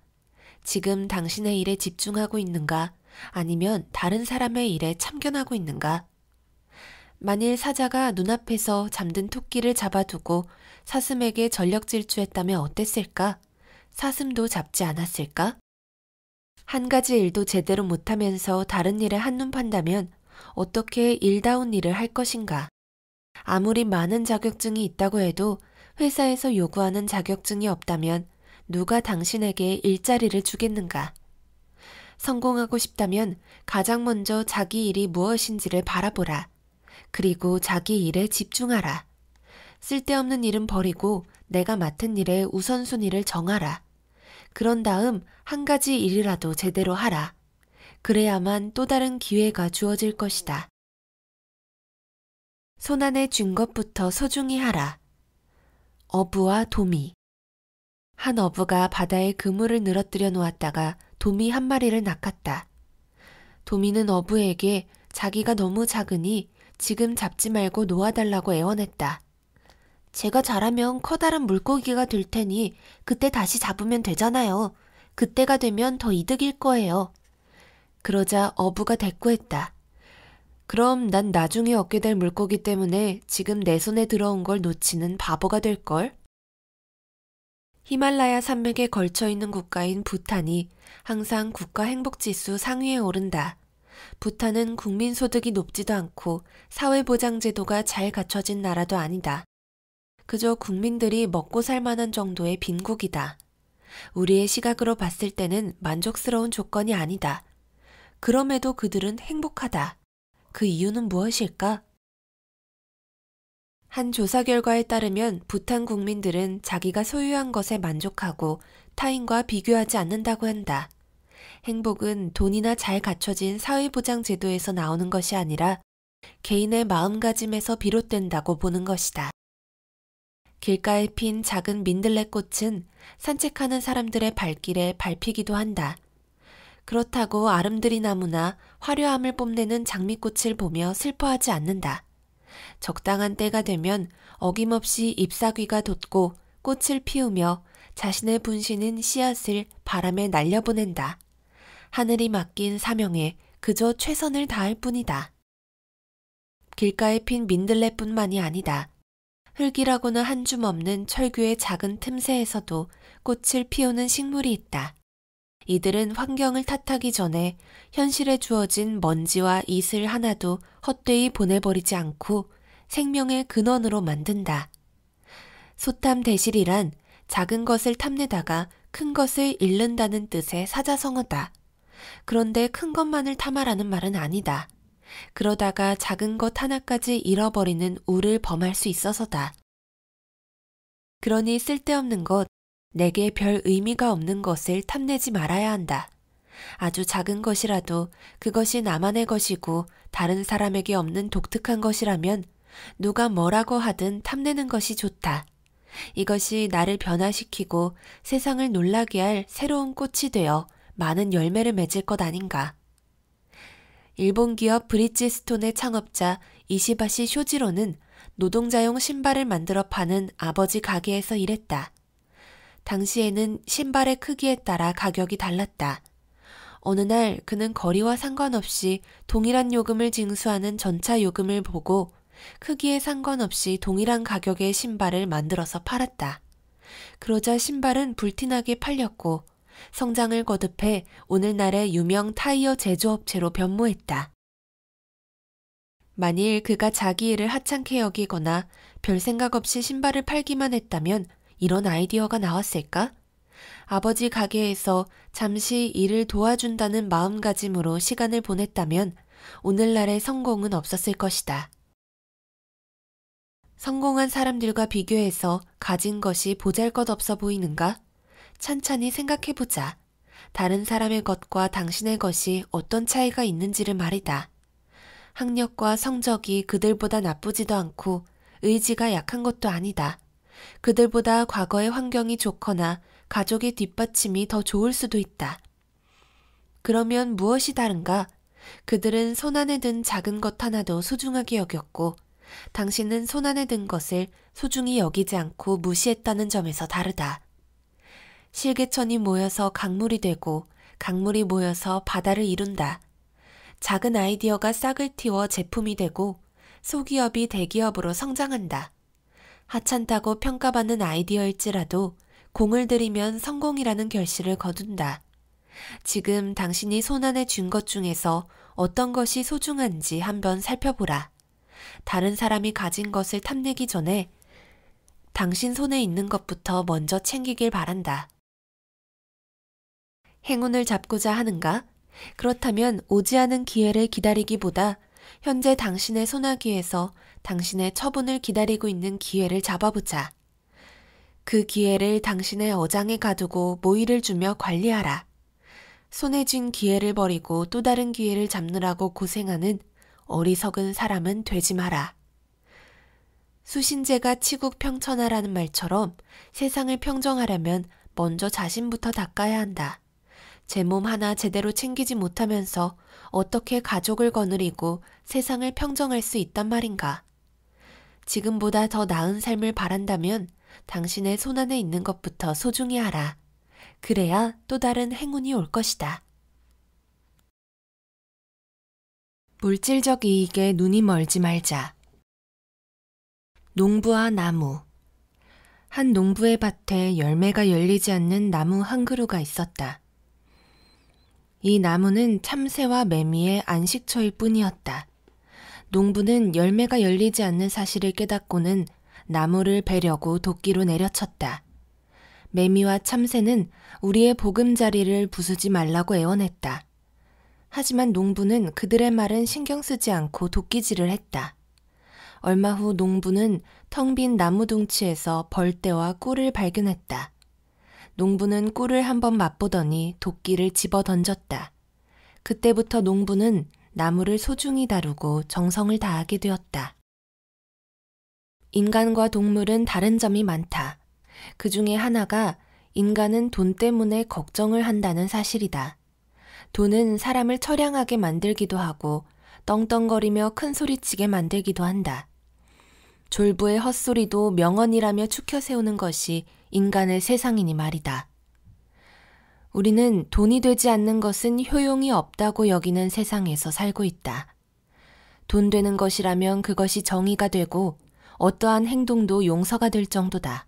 지금 당신의 일에 집중하고 있는가? 아니면 다른 사람의 일에 참견하고 있는가? 만일 사자가 눈앞에서 잠든 토끼를 잡아두고 사슴에게 전력 질주했다면 어땠을까? 사슴도 잡지 않았을까? 한 가지 일도 제대로 못하면서 다른 일에 한눈 판다면 어떻게 일다운 일을 할 것인가. 아무리 많은 자격증이 있다고 해도 회사에서 요구하는 자격증이 없다면 누가 당신에게 일자리를 주겠는가? 성공하고 싶다면 가장 먼저 자기 일이 무엇인지를 바라보라. 그리고 자기 일에 집중하라. 쓸데없는 일은 버리고 내가 맡은 일에 우선순위를 정하라. 그런 다음 한 가지 일이라도 제대로 하라. 그래야만 또 다른 기회가 주어질 것이다. 손안에 쥔 것부터 소중히 하라. 어부와 도미. 한 어부가 바다에 그물을 늘어뜨려 놓았다가 도미 한 마리를 낚았다. 도미는 어부에게 자기가 너무 작으니 지금 잡지 말고 놓아달라고 애원했다. 제가 잘하면 커다란 물고기가 될 테니 그때 다시 잡으면 되잖아요. 그때가 되면 더 이득일 거예요. 그러자 어부가 대꾸했다. 그럼 난 나중에 얻게 될 물고기 때문에 지금 내 손에 들어온 걸 놓치는 바보가 될걸? 히말라야 산맥에 걸쳐 있는 국가인 부탄이 항상 국가 행복지수 상위에 오른다. 부탄은 국민소득이 높지도 않고 사회보장제도가 잘 갖춰진 나라도 아니다. 그저 국민들이 먹고 살 만한 정도의 빈국이다. 우리의 시각으로 봤을 때는 만족스러운 조건이 아니다. 그럼에도 그들은 행복하다. 그 이유는 무엇일까? 한 조사 결과에 따르면 부탄 국민들은 자기가 소유한 것에 만족하고 타인과 비교하지 않는다고 한다. 행복은 돈이나 잘 갖춰진 사회보장 제도에서 나오는 것이 아니라 개인의 마음가짐에서 비롯된다고 보는 것이다. 길가에 핀 작은 민들레꽃은 산책하는 사람들의 발길에 밟히기도 한다. 그렇다고 아름드리 나무나 화려함을 뽐내는 장미꽃을 보며 슬퍼하지 않는다. 적당한 때가 되면 어김없이 잎사귀가 돋고 꽃을 피우며 자신의 분신인 씨앗을 바람에 날려보낸다. 하늘이 맡긴 사명에 그저 최선을 다할 뿐이다. 길가에 핀 민들레뿐만이 아니다. 흙이라고는 한 줌 없는 철규의 작은 틈새에서도 꽃을 피우는 식물이 있다. 이들은 환경을 탓하기 전에 현실에 주어진 먼지와 이슬 하나도 헛되이 보내버리지 않고 생명의 근원으로 만든다. 소탐 대실이란 작은 것을 탐내다가 큰 것을 잃는다는 뜻의 사자성어다. 그런데 큰 것만을 탐하라는 말은 아니다. 그러다가 작은 것 하나까지 잃어버리는 우를 범할 수 있어서다. 그러니 쓸데없는 것, 내게 별 의미가 없는 것을 탐내지 말아야 한다. 아주 작은 것이라도 그것이 나만의 것이고 다른 사람에게 없는 독특한 것이라면 누가 뭐라고 하든 탐내는 것이 좋다. 이것이 나를 변화시키고 세상을 놀라게 할 새로운 꽃이 되어 많은 열매를 맺을 것 아닌가. 일본 기업 브릿지스톤의 창업자 이시바시 쇼지로는 노동자용 신발을 만들어 파는 아버지 가게에서 일했다. 당시에는 신발의 크기에 따라 가격이 달랐다. 어느 날 그는 거리와 상관없이 동일한 요금을 징수하는 전차 요금을 보고 크기에 상관없이 동일한 가격의 신발을 만들어서 팔았다. 그러자 신발은 불티나게 팔렸고 성장을 거듭해 오늘날의 유명 타이어 제조업체로 변모했다. 만일 그가 자기 일을 하찮게 여기거나 별 생각 없이 신발을 팔기만 했다면 이런 아이디어가 나왔을까? 아버지 가게에서 잠시 일을 도와준다는 마음가짐으로 시간을 보냈다면 오늘날의 성공은 없었을 것이다. 성공한 사람들과 비교해서 가진 것이 보잘 것 없어 보이는가? 찬찬히 생각해보자. 다른 사람의 것과 당신의 것이 어떤 차이가 있는지를 말이다. 학력과 성적이 그들보다 나쁘지도 않고 의지가 약한 것도 아니다. 그들보다 과거의 환경이 좋거나 가족의 뒷받침이 더 좋을 수도 있다. 그러면 무엇이 다른가? 그들은 손안에 든 작은 것 하나도 소중하게 여겼고, 당신은 손안에 든 것을 소중히 여기지 않고 무시했다는 점에서 다르다. 실개천이 모여서 강물이 되고 강물이 모여서 바다를 이룬다. 작은 아이디어가 싹을 틔워 제품이 되고 소기업이 대기업으로 성장한다. 하찮다고 평가받는 아이디어일지라도 공을 들이면 성공이라는 결실을 거둔다. 지금 당신이 손안에 쥔 것 중에서 어떤 것이 소중한지 한번 살펴보라. 다른 사람이 가진 것을 탐내기 전에 당신 손에 있는 것부터 먼저 챙기길 바란다. 행운을 잡고자 하는가? 그렇다면 오지 않은 기회를 기다리기보다 현재 당신의 소나기에서 당신의 처분을 기다리고 있는 기회를 잡아보자. 그 기회를 당신의 어장에 가두고 모의를 주며 관리하라. 손에 쥔 기회를 버리고 또 다른 기회를 잡느라고 고생하는 어리석은 사람은 되지 마라. 수신제가 치국 평천하라는 말처럼 세상을 평정하려면 먼저 자신부터 닦아야 한다. 제몸 하나 제대로 챙기지 못하면서 어떻게 가족을 거느리고 세상을 평정할 수 있단 말인가. 지금보다 더 나은 삶을 바란다면 당신의 손안에 있는 것부터 소중히 하라. 그래야 또 다른 행운이 올 것이다. 물질적 이익에 눈이 멀지 말자. 농부와 나무. 한 농부의 밭에 열매가 열리지 않는 나무 한 그루가 있었다. 이 나무는 참새와 매미의 안식처일 뿐이었다. 농부는 열매가 열리지 않는 사실을 깨닫고는 나무를 베려고 도끼로 내려쳤다. 매미와 참새는 우리의 보금자리를 부수지 말라고 애원했다. 하지만 농부는 그들의 말은 신경 쓰지 않고 도끼질을 했다. 얼마 후 농부는 텅 빈 나무 둥치에서 벌떼와 꿀을 발견했다. 농부는 꿀을 한 번 맛보더니 도끼를 집어 던졌다. 그때부터 농부는 나무를 소중히 다루고 정성을 다하게 되었다. 인간과 동물은 다른 점이 많다. 그 중에 하나가 인간은 돈 때문에 걱정을 한다는 사실이다. 돈은 사람을 처량하게 만들기도 하고 떵떵거리며 큰 소리치게 만들기도 한다. 졸부의 헛소리도 명언이라며 축혀 세우는 것이 인간의 세상이니 말이다. 우리는 돈이 되지 않는 것은 효용이 없다고 여기는 세상에서 살고 있다. 돈 되는 것이라면 그것이 정의가 되고 어떠한 행동도 용서가 될 정도다.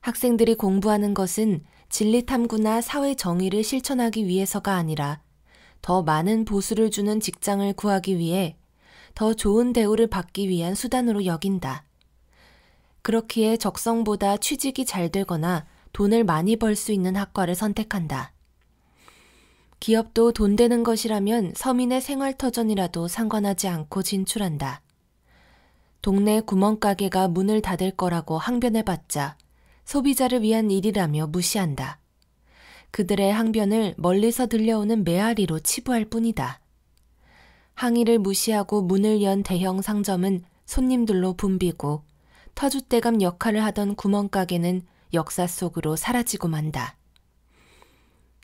학생들이 공부하는 것은 진리 탐구나 사회 정의를 실천하기 위해서가 아니라 더 많은 보수를 주는 직장을 구하기 위해 더 좋은 대우를 받기 위한 수단으로 여긴다. 그렇기에 적성보다 취직이 잘 되거나 돈을 많이 벌 수 있는 학과를 선택한다. 기업도 돈 되는 것이라면 서민의 생활터전이라도 상관하지 않고 진출한다. 동네 구멍가게가 문을 닫을 거라고 항변해봤자 소비자를 위한 일이라며 무시한다. 그들의 항변을 멀리서 들려오는 메아리로 치부할 뿐이다. 항의를 무시하고 문을 연 대형 상점은 손님들로 붐비고 터줏대감 역할을 하던 구멍가게는 역사 속으로 사라지고 만다.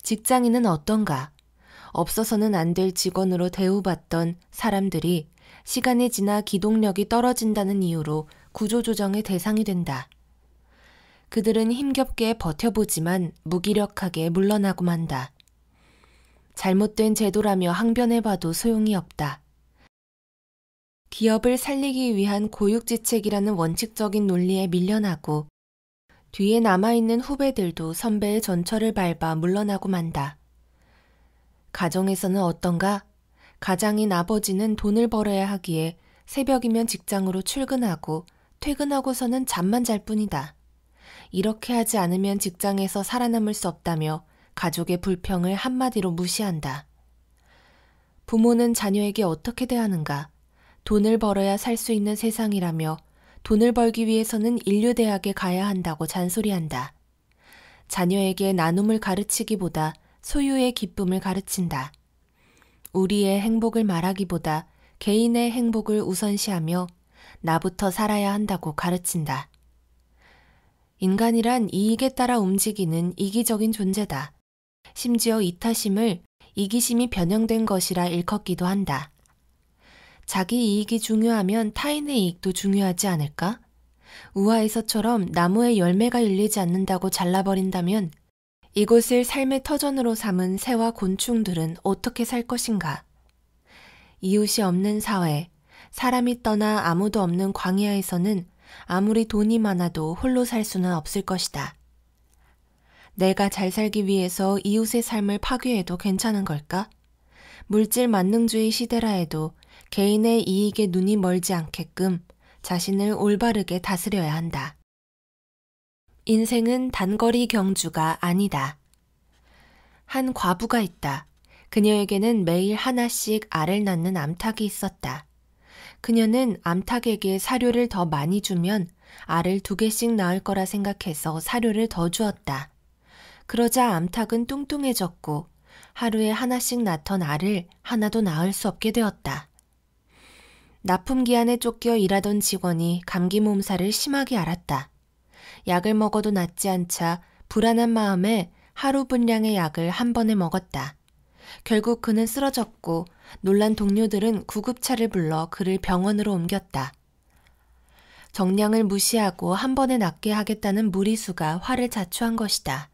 직장인은 어떤가? 없어서는 안 될 직원으로 대우받던 사람들이 시간이 지나 기동력이 떨어진다는 이유로 구조조정의 대상이 된다. 그들은 힘겹게 버텨보지만 무기력하게 물러나고 만다. 잘못된 제도라며 항변해봐도 소용이 없다. 기업을 살리기 위한 고육지책이라는 원칙적인 논리에 밀려나고 뒤에 남아있는 후배들도 선배의 전철을 밟아 물러나고 만다. 가정에서는 어떤가? 가장인 아버지는 돈을 벌어야 하기에 새벽이면 직장으로 출근하고 퇴근하고서는 잠만 잘 뿐이다. 이렇게 하지 않으면 직장에서 살아남을 수 없다며 가족의 불평을 한마디로 무시한다. 부모는 자녀에게 어떻게 대하는가? 돈을 벌어야 살 수 있는 세상이라며 돈을 벌기 위해서는 인류대학에 가야 한다고 잔소리한다. 자녀에게 나눔을 가르치기보다 소유의 기쁨을 가르친다. 우리의 행복을 말하기보다 개인의 행복을 우선시하며 나부터 살아야 한다고 가르친다. 인간이란 이익에 따라 움직이는 이기적인 존재다. 심지어 이타심을 이기심이 변형된 것이라 일컫기도 한다. 자기 이익이 중요하면 타인의 이익도 중요하지 않을까? 우화에서처럼 나무의 열매가 열리지 않는다고 잘라버린다면 이곳을 삶의 터전으로 삼은 새와 곤충들은 어떻게 살 것인가? 이웃이 없는 사회, 사람이 떠나 아무도 없는 광야에서는 아무리 돈이 많아도 홀로 살 수는 없을 것이다. 내가 잘 살기 위해서 이웃의 삶을 파괴해도 괜찮은 걸까? 물질 만능주의 시대라 해도 개인의 이익에 눈이 멀지 않게끔 자신을 올바르게 다스려야 한다. 인생은 단거리 경주가 아니다. 한 과부가 있다. 그녀에게는 매일 하나씩 알을 낳는 암탉이 있었다. 그녀는 암탉에게 사료를 더 많이 주면 알을 두 개씩 낳을 거라 생각해서 사료를 더 주었다. 그러자 암탉은 뚱뚱해졌고 하루에 하나씩 낳던 알을 하나도 낳을 수 없게 되었다. 납품 기한에 쫓겨 일하던 직원이 감기 몸살을 심하게 앓았다. 약을 먹어도 낫지 않자 불안한 마음에 하루 분량의 약을 한 번에 먹었다. 결국 그는 쓰러졌고 놀란 동료들은 구급차를 불러 그를 병원으로 옮겼다. 정량을 무시하고 한 번에 낫게 하겠다는 무리수가 화를 자초한 것이다.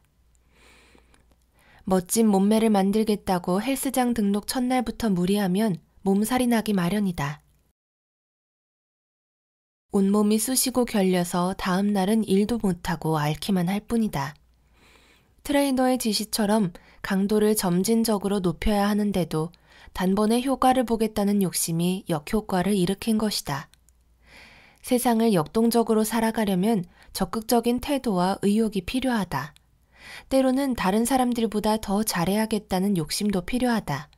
멋진 몸매를 만들겠다고 헬스장 등록 첫날부터 무리하면 몸살이 나기 마련이다. 온몸이 쑤시고 결려서 다음 날은 일도 못하고 앓기만 할 뿐이다. 트레이너의 지시처럼 강도를 점진적으로 높여야 하는데도 단번에 효과를 보겠다는 욕심이 역효과를 일으킨 것이다. 세상을 역동적으로 살아가려면 적극적인 태도와 의욕이 필요하다. 때로는 다른 사람들보다 더 잘해야겠다는 욕심도 필요하다.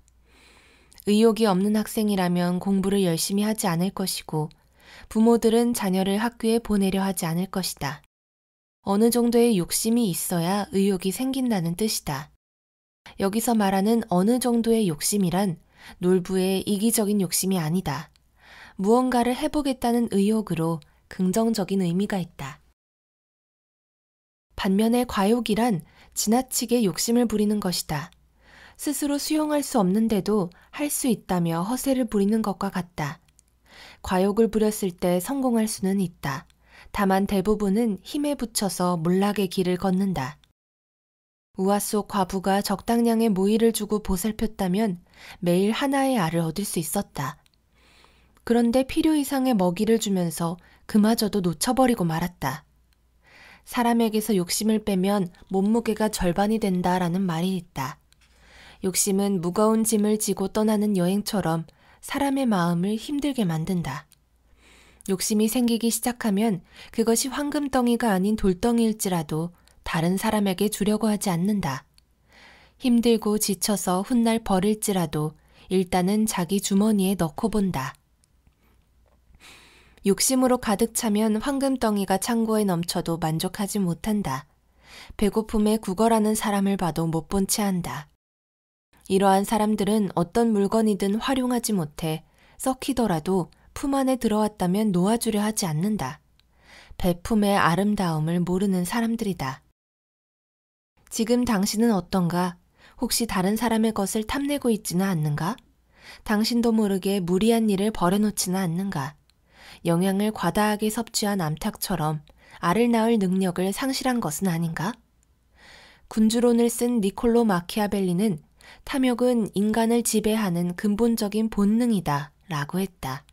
의욕이 없는 학생이라면 공부를 열심히 하지 않을 것이고 부모들은 자녀를 학교에 보내려 하지 않을 것이다. 어느 정도의 욕심이 있어야 의욕이 생긴다는 뜻이다. 여기서 말하는 어느 정도의 욕심이란 놀부의 이기적인 욕심이 아니다. 무언가를 해보겠다는 의욕으로 긍정적인 의미가 있다. 반면에 과욕이란 지나치게 욕심을 부리는 것이다. 스스로 수용할 수 없는데도 할 수 있다며 허세를 부리는 것과 같다. 과욕을 부렸을 때 성공할 수는 있다. 다만 대부분은 힘에 붙여서 몰락의 길을 걷는다. 우화 속 과부가 적당량의 모이를 주고 보살폈다면 매일 하나의 알을 얻을 수 있었다. 그런데 필요 이상의 먹이를 주면서 그마저도 놓쳐버리고 말았다. 사람에게서 욕심을 빼면 몸무게가 절반이 된다라는 말이 있다. 욕심은 무거운 짐을 지고 떠나는 여행처럼 사람의 마음을 힘들게 만든다. 욕심이 생기기 시작하면 그것이 황금덩이가 아닌 돌덩이일지라도 다른 사람에게 주려고 하지 않는다. 힘들고 지쳐서 훗날 버릴지라도 일단은 자기 주머니에 넣고 본다. 욕심으로 가득 차면 황금덩이가 창고에 넘쳐도 만족하지 못한다. 배고픔에 구걸하는 사람을 봐도 못 본채 한다. 이러한 사람들은 어떤 물건이든 활용하지 못해 썩히더라도 품 안에 들어왔다면 놓아주려 하지 않는다. 배품의 아름다움을 모르는 사람들이다. 지금 당신은 어떤가? 혹시 다른 사람의 것을 탐내고 있지는 않는가? 당신도 모르게 무리한 일을 벌여놓지는 않는가? 영양을 과다하게 섭취한 암탉처럼 알을 낳을 능력을 상실한 것은 아닌가? 군주론을 쓴 니콜로 마키아벨리는 탐욕은 인간을 지배하는 근본적인 본능이다 라고 했다.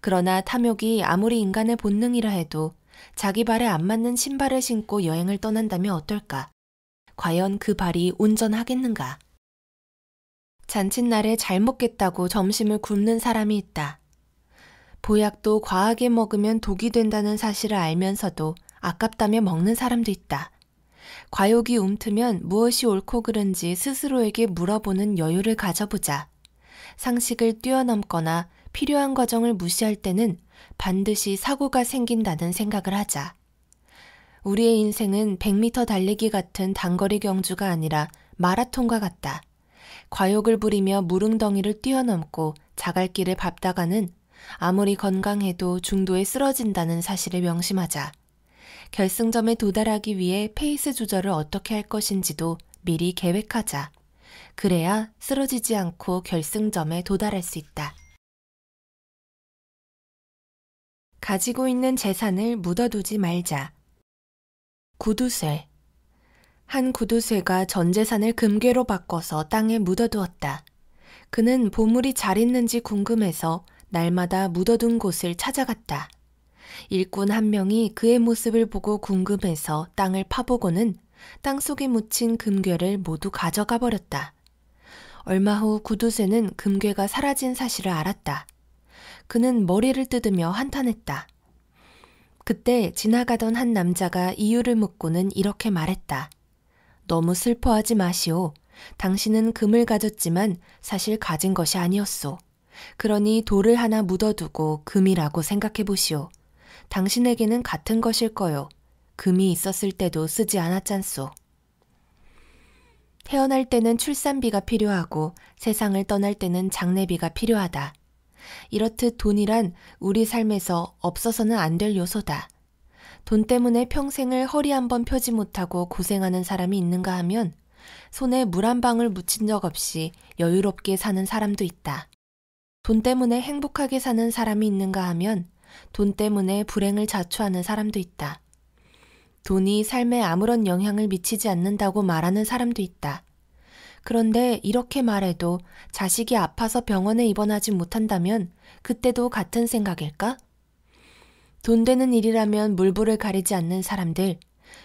그러나 탐욕이 아무리 인간의 본능이라 해도 자기 발에 안 맞는 신발을 신고 여행을 떠난다면 어떨까? 과연 그 발이 온전하겠는가? 잔칫날에 잘 먹겠다고 점심을 굶는 사람이 있다. 보약도 과하게 먹으면 독이 된다는 사실을 알면서도 아깝다며 먹는 사람도 있다. 과욕이 움트면 무엇이 옳고 그른지 스스로에게 물어보는 여유를 가져보자. 상식을 뛰어넘거나 필요한 과정을 무시할 때는 반드시 사고가 생긴다는 생각을 하자. 우리의 인생은 100m 달리기 같은 단거리 경주가 아니라 마라톤과 같다. 과욕을 부리며 무릉덩이를 뛰어넘고 자갈길을 밟다가는 아무리 건강해도 중도에 쓰러진다는 사실을 명심하자. 결승점에 도달하기 위해 페이스 조절을 어떻게 할 것인지도 미리 계획하자. 그래야 쓰러지지 않고 결승점에 도달할 수 있다. 가지고 있는 재산을 묻어두지 말자. 구두쇠. 한 구두쇠가 전 재산을 금괴로 바꿔서 땅에 묻어두었다. 그는 보물이 잘 있는지 궁금해서 날마다 묻어둔 곳을 찾아갔다. 일꾼 한 명이 그의 모습을 보고 궁금해서 땅을 파보고는 땅 속에 묻힌 금괴를 모두 가져가 버렸다. 얼마 후 구두쇠는 금괴가 사라진 사실을 알았다. 그는 머리를 뜯으며 한탄했다. 그때 지나가던 한 남자가 이유를 묻고는 이렇게 말했다. 너무 슬퍼하지 마시오. 당신은 금을 가졌지만 사실 가진 것이 아니었소. 그러니 돌을 하나 묻어두고 금이라고 생각해 보시오. 당신에게는 같은 것일 거요. 금이 있었을 때도 쓰지 않았잖소. 태어날 때는 출산비가 필요하고 세상을 떠날 때는 장례비가 필요하다. 이렇듯 돈이란 우리 삶에서 없어서는 안 될 요소다. 돈 때문에 평생을 허리 한번 펴지 못하고 고생하는 사람이 있는가 하면 손에 물 한 방울 묻힌 적 없이 여유롭게 사는 사람도 있다. 돈 때문에 행복하게 사는 사람이 있는가 하면 돈 때문에 불행을 자초하는 사람도 있다. 돈이 삶에 아무런 영향을 미치지 않는다고 말하는 사람도 있다. 그런데 이렇게 말해도 자식이 아파서 병원에 입원하지 못한다면 그때도 같은 생각일까? 돈 되는 일이라면 물불을 가리지 않는 사람들,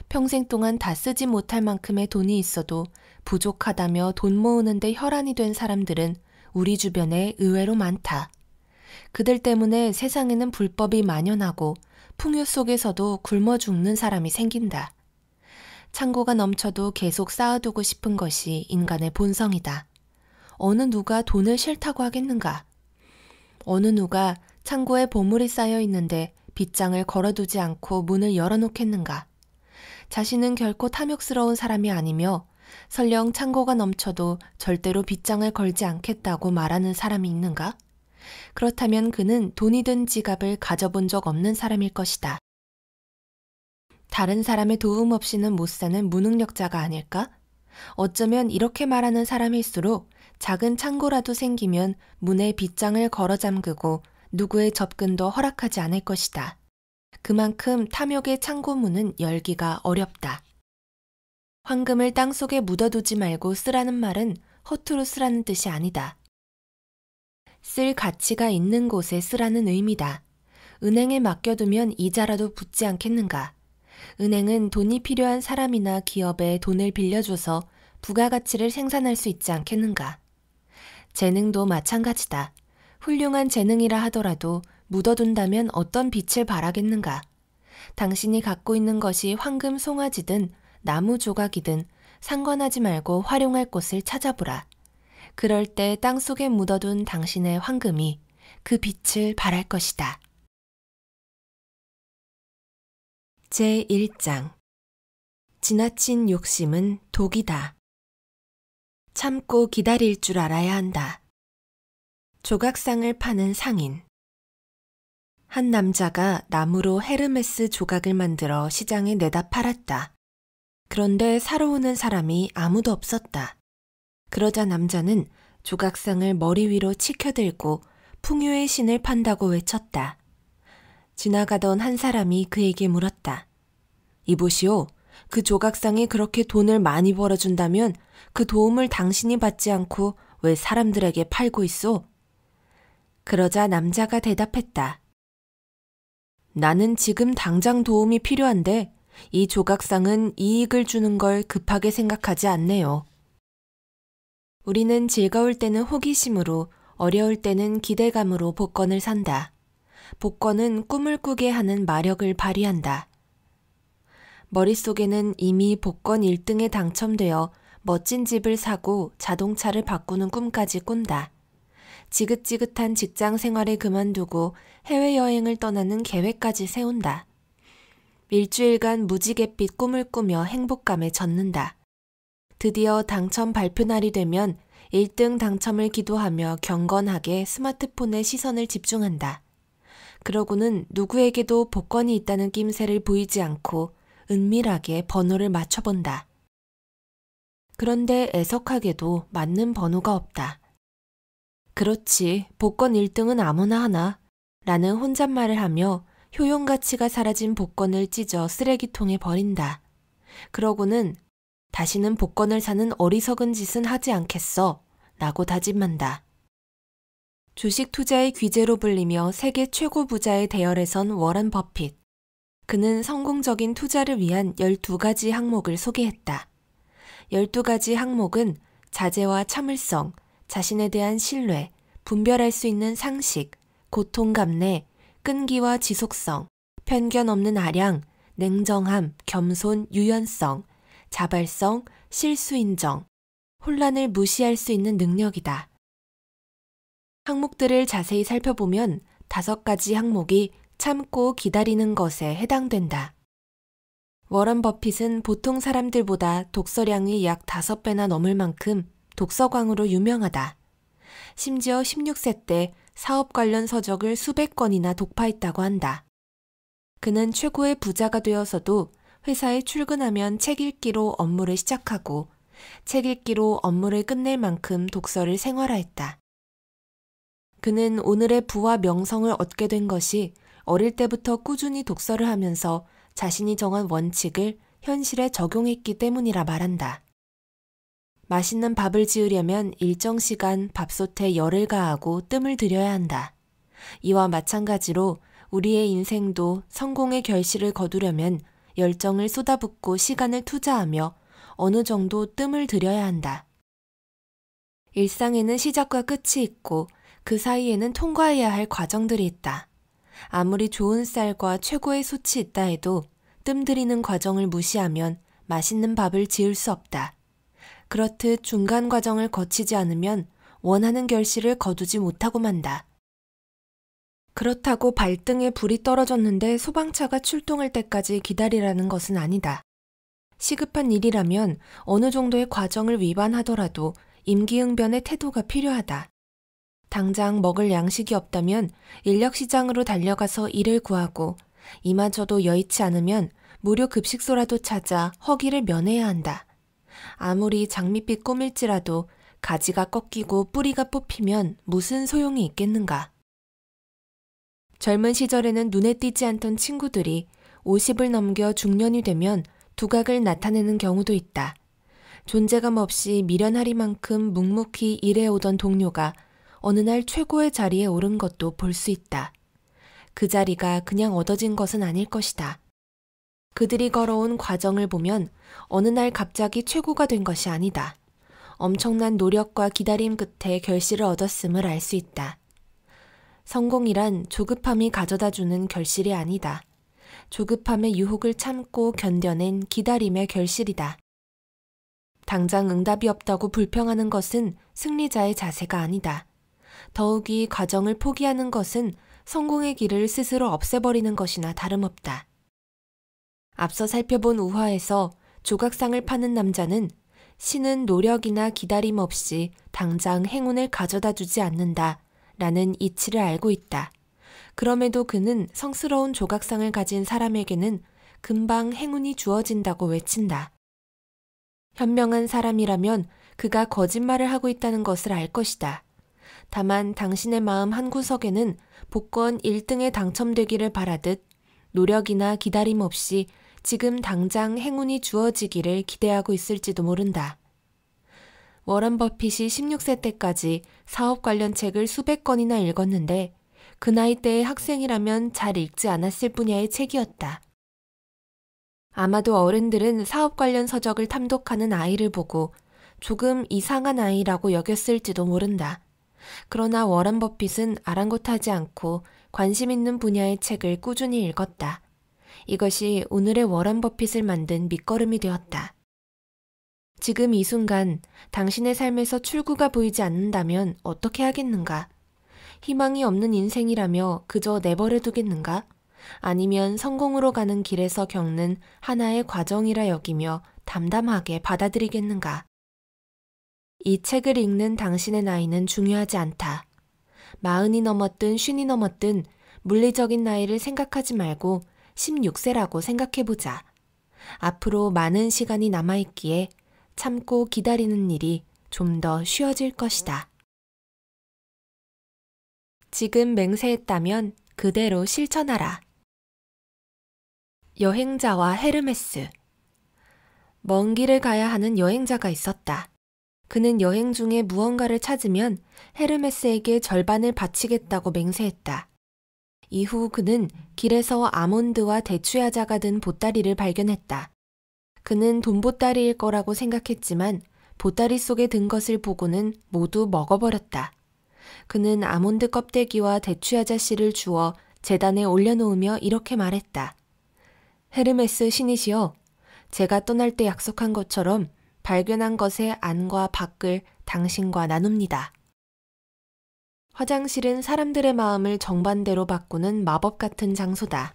평생 동안 다 쓰지 못할 만큼의 돈이 있어도 부족하다며 돈 모으는데 혈안이 된 사람들은 우리 주변에 의외로 많다. 그들 때문에 세상에는 불법이 만연하고 풍요 속에서도 굶어 죽는 사람이 생긴다. 창고가 넘쳐도 계속 쌓아두고 싶은 것이 인간의 본성이다. 어느 누가 돈을 싫다고 하겠는가? 어느 누가 창고에 보물이 쌓여 있는데 빗장을 걸어두지 않고 문을 열어놓겠는가? 자신은 결코 탐욕스러운 사람이 아니며 설령 창고가 넘쳐도 절대로 빗장을 걸지 않겠다고 말하는 사람이 있는가? 그렇다면 그는 돈이 든 지갑을 가져본 적 없는 사람일 것이다. 다른 사람의 도움 없이는 못 사는 무능력자가 아닐까? 어쩌면 이렇게 말하는 사람일수록 작은 창고라도 생기면 문에 빗장을 걸어 잠그고 누구의 접근도 허락하지 않을 것이다. 그만큼 탐욕의 창고문은 열기가 어렵다. 황금을 땅속에 묻어두지 말고 쓰라는 말은 허투루 쓰라는 뜻이 아니다. 쓸 가치가 있는 곳에 쓰라는 의미다. 은행에 맡겨두면 이자라도 붙지 않겠는가. 은행은 돈이 필요한 사람이나 기업에 돈을 빌려줘서 부가가치를 생산할 수 있지 않겠는가. 재능도 마찬가지다. 훌륭한 재능이라 하더라도 묻어둔다면 어떤 빛을 발하겠는가. 당신이 갖고 있는 것이 황금 송아지든 나무 조각이든 상관하지 말고 활용할 곳을 찾아보라. 그럴 때 땅속에 묻어둔 당신의 황금이 그 빛을 발할 것이다. 제1장 지나친 욕심은 독이다. 참고 기다릴 줄 알아야 한다. 조각상을 파는 상인 한 남자가 나무로 헤르메스 조각을 만들어 시장에 내다 팔았다. 그런데 사러 오는 사람이 아무도 없었다. 그러자 남자는 조각상을 머리 위로 치켜들고 풍요의 신을 판다고 외쳤다. 지나가던 한 사람이 그에게 물었다. 이보시오, 그 조각상이 그렇게 돈을 많이 벌어준다면 그 도움을 당신이 받지 않고 왜 사람들에게 팔고 있소? 그러자 남자가 대답했다. 나는 지금 당장 도움이 필요한데 이 조각상은 이익을 주는 걸 급하게 생각하지 않네요. 우리는 즐거울 때는 호기심으로, 어려울 때는 기대감으로 복권을 산다. 복권은 꿈을 꾸게 하는 마력을 발휘한다. 머릿속에는 이미 복권 1등에 당첨되어 멋진 집을 사고 자동차를 바꾸는 꿈까지 꾼다. 지긋지긋한 직장 생활을 그만두고 해외여행을 떠나는 계획까지 세운다. 일주일간 무지갯빛 꿈을 꾸며 행복감에 젖는다. 드디어 당첨 발표 날이 되면 1등 당첨을 기도하며 경건하게 스마트폰에 시선을 집중한다. 그러고는 누구에게도 복권이 있다는 낌새를 보이지 않고 은밀하게 번호를 맞춰본다. 그런데 애석하게도 맞는 번호가 없다. 그렇지, 복권 1등은 아무나 하나. 라는 혼잣말을 하며 효용 가치가 사라진 복권을 찢어 쓰레기통에 버린다. 그러고는 다시는 복권을 사는 어리석은 짓은 하지 않겠어. 라고 다짐한다. 주식 투자의 귀재로 불리며 세계 최고 부자의 대열에선 워런 버핏. 그는 성공적인 투자를 위한 12가지 항목을 소개했다. 12가지 항목은 자제와 참을성, 자신에 대한 신뢰, 분별할 수 있는 상식, 고통 감내, 끈기와 지속성, 편견 없는 아량, 냉정함, 겸손, 유연성, 자발성, 실수인정, 혼란을 무시할 수 있는 능력이다. 항목들을 자세히 살펴보면 다섯 가지 항목이 참고 기다리는 것에 해당된다. 워런 버핏은 보통 사람들보다 독서량이 약 5배나 넘을 만큼 독서광으로 유명하다. 심지어 16세 때 사업 관련 서적을 수백 권이나 독파했다고 한다. 그는 최고의 부자가 되어서도 회사에 출근하면 책 읽기로 업무를 시작하고 책 읽기로 업무를 끝낼 만큼 독서를 생활화했다. 그는 오늘의 부와 명성을 얻게 된 것이 어릴 때부터 꾸준히 독서를 하면서 자신이 정한 원칙을 현실에 적용했기 때문이라 말한다. 맛있는 밥을 지으려면 일정 시간 밥솥에 열을 가하고 뜸을 들여야 한다. 이와 마찬가지로 우리의 인생도 성공의 결실을 거두려면 열정을 쏟아붓고 시간을 투자하며 어느 정도 뜸을 들여야 한다. 일상에는 시작과 끝이 있고 그 사이에는 통과해야 할 과정들이 있다. 아무리 좋은 쌀과 최고의 솥이 있다 해도 뜸 들이는 과정을 무시하면 맛있는 밥을 지을 수 없다. 그렇듯 중간 과정을 거치지 않으면 원하는 결실을 거두지 못하고 만다. 그렇다고 발등에 불이 떨어졌는데 소방차가 출동할 때까지 기다리라는 것은 아니다. 시급한 일이라면 어느 정도의 과정을 위반하더라도 임기응변의 태도가 필요하다. 당장 먹을 양식이 없다면 인력시장으로 달려가서 일을 구하고 이마저도 여의치 않으면 무료 급식소라도 찾아 허기를 면해야 한다. 아무리 장밋빛 꾸밀지라도 가지가 꺾이고 뿌리가 뽑히면 무슨 소용이 있겠는가. 젊은 시절에는 눈에 띄지 않던 친구들이 50을 넘겨 중년이 되면 두각을 나타내는 경우도 있다. 존재감 없이 미련하리만큼 묵묵히 일해오던 동료가 어느 날 최고의 자리에 오른 것도 볼 수 있다. 그 자리가 그냥 얻어진 것은 아닐 것이다. 그들이 걸어온 과정을 보면 어느 날 갑자기 최고가 된 것이 아니다. 엄청난 노력과 기다림 끝에 결실을 얻었음을 알 수 있다. 성공이란 조급함이 가져다 주는 결실이 아니다. 조급함의 유혹을 참고 견뎌낸 기다림의 결실이다. 당장 응답이 없다고 불평하는 것은 승리자의 자세가 아니다. 더욱이 과정을 포기하는 것은 성공의 길을 스스로 없애버리는 것이나 다름없다. 앞서 살펴본 우화에서 조각상을 파는 남자는 신은 노력이나 기다림 없이 당장 행운을 가져다 주지 않는다 라는 이치를 알고 있다. 그럼에도 그는 성스러운 조각상을 가진 사람에게는 금방 행운이 주어진다고 외친다. 현명한 사람이라면 그가 거짓말을 하고 있다는 것을 알 것이다. 다만 당신의 마음 한 구석에는 복권 1등에 당첨되기를 바라듯 노력이나 기다림 없이 지금 당장 행운이 주어지기를 기대하고 있을지도 모른다. 워런 버핏이 16세 때까지 사업 관련 책을 수백 권이나 읽었는데 그 나이 때의 학생이라면 잘 읽지 않았을 분야의 책이었다. 아마도 어른들은 사업 관련 서적을 탐독하는 아이를 보고 조금 이상한 아이라고 여겼을지도 모른다. 그러나 워런 버핏은 아랑곳하지 않고 관심 있는 분야의 책을 꾸준히 읽었다. 이것이 오늘의 워런 버핏을 만든 밑거름이 되었다. 지금 이 순간 당신의 삶에서 출구가 보이지 않는다면 어떻게 하겠는가? 희망이 없는 인생이라며 그저 내버려 두겠는가? 아니면 성공으로 가는 길에서 겪는 하나의 과정이라 여기며 담담하게 받아들이겠는가? 이 책을 읽는 당신의 나이는 중요하지 않다. 마흔이 넘었든 쉰이 넘었든 물리적인 나이를 생각하지 말고 16세라고 생각해보자. 앞으로 많은 시간이 남아있기에 참고 기다리는 일이 좀 더 쉬워질 것이다. 지금 맹세했다면 그대로 실천하라. 여행자와 헤르메스. 먼 길을 가야 하는 여행자가 있었다. 그는 여행 중에 무언가를 찾으면 헤르메스에게 절반을 바치겠다고 맹세했다. 이후 그는 길에서 아몬드와 대추야자가 든 보따리를 발견했다. 그는 돈보따리일 거라고 생각했지만 보따리 속에 든 것을 보고는 모두 먹어버렸다. 그는 아몬드 껍데기와 대추 아자씨를 주워 재단에 올려놓으며 이렇게 말했다. 헤르메스 신이시여, 제가 떠날 때 약속한 것처럼 발견한 것의 안과 밖을 당신과 나눕니다. 화장실은 사람들의 마음을 정반대로 바꾸는 마법 같은 장소다.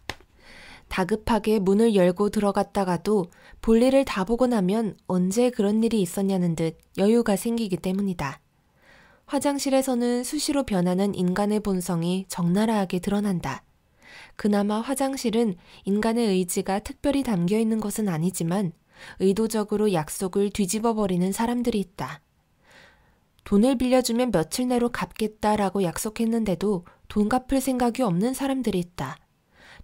다급하게 문을 열고 들어갔다가도 볼일을 다 보고 나면 언제 그런 일이 있었냐는 듯 여유가 생기기 때문이다. 화장실에서는 수시로 변하는 인간의 본성이 적나라하게 드러난다. 그나마 화장실은 인간의 의지가 특별히 담겨 있는 것은 아니지만 의도적으로 약속을 뒤집어 버리는 사람들이 있다. 돈을 빌려주면 며칠 내로 갚겠다라고 약속했는데도 돈 갚을 생각이 없는 사람들이 있다.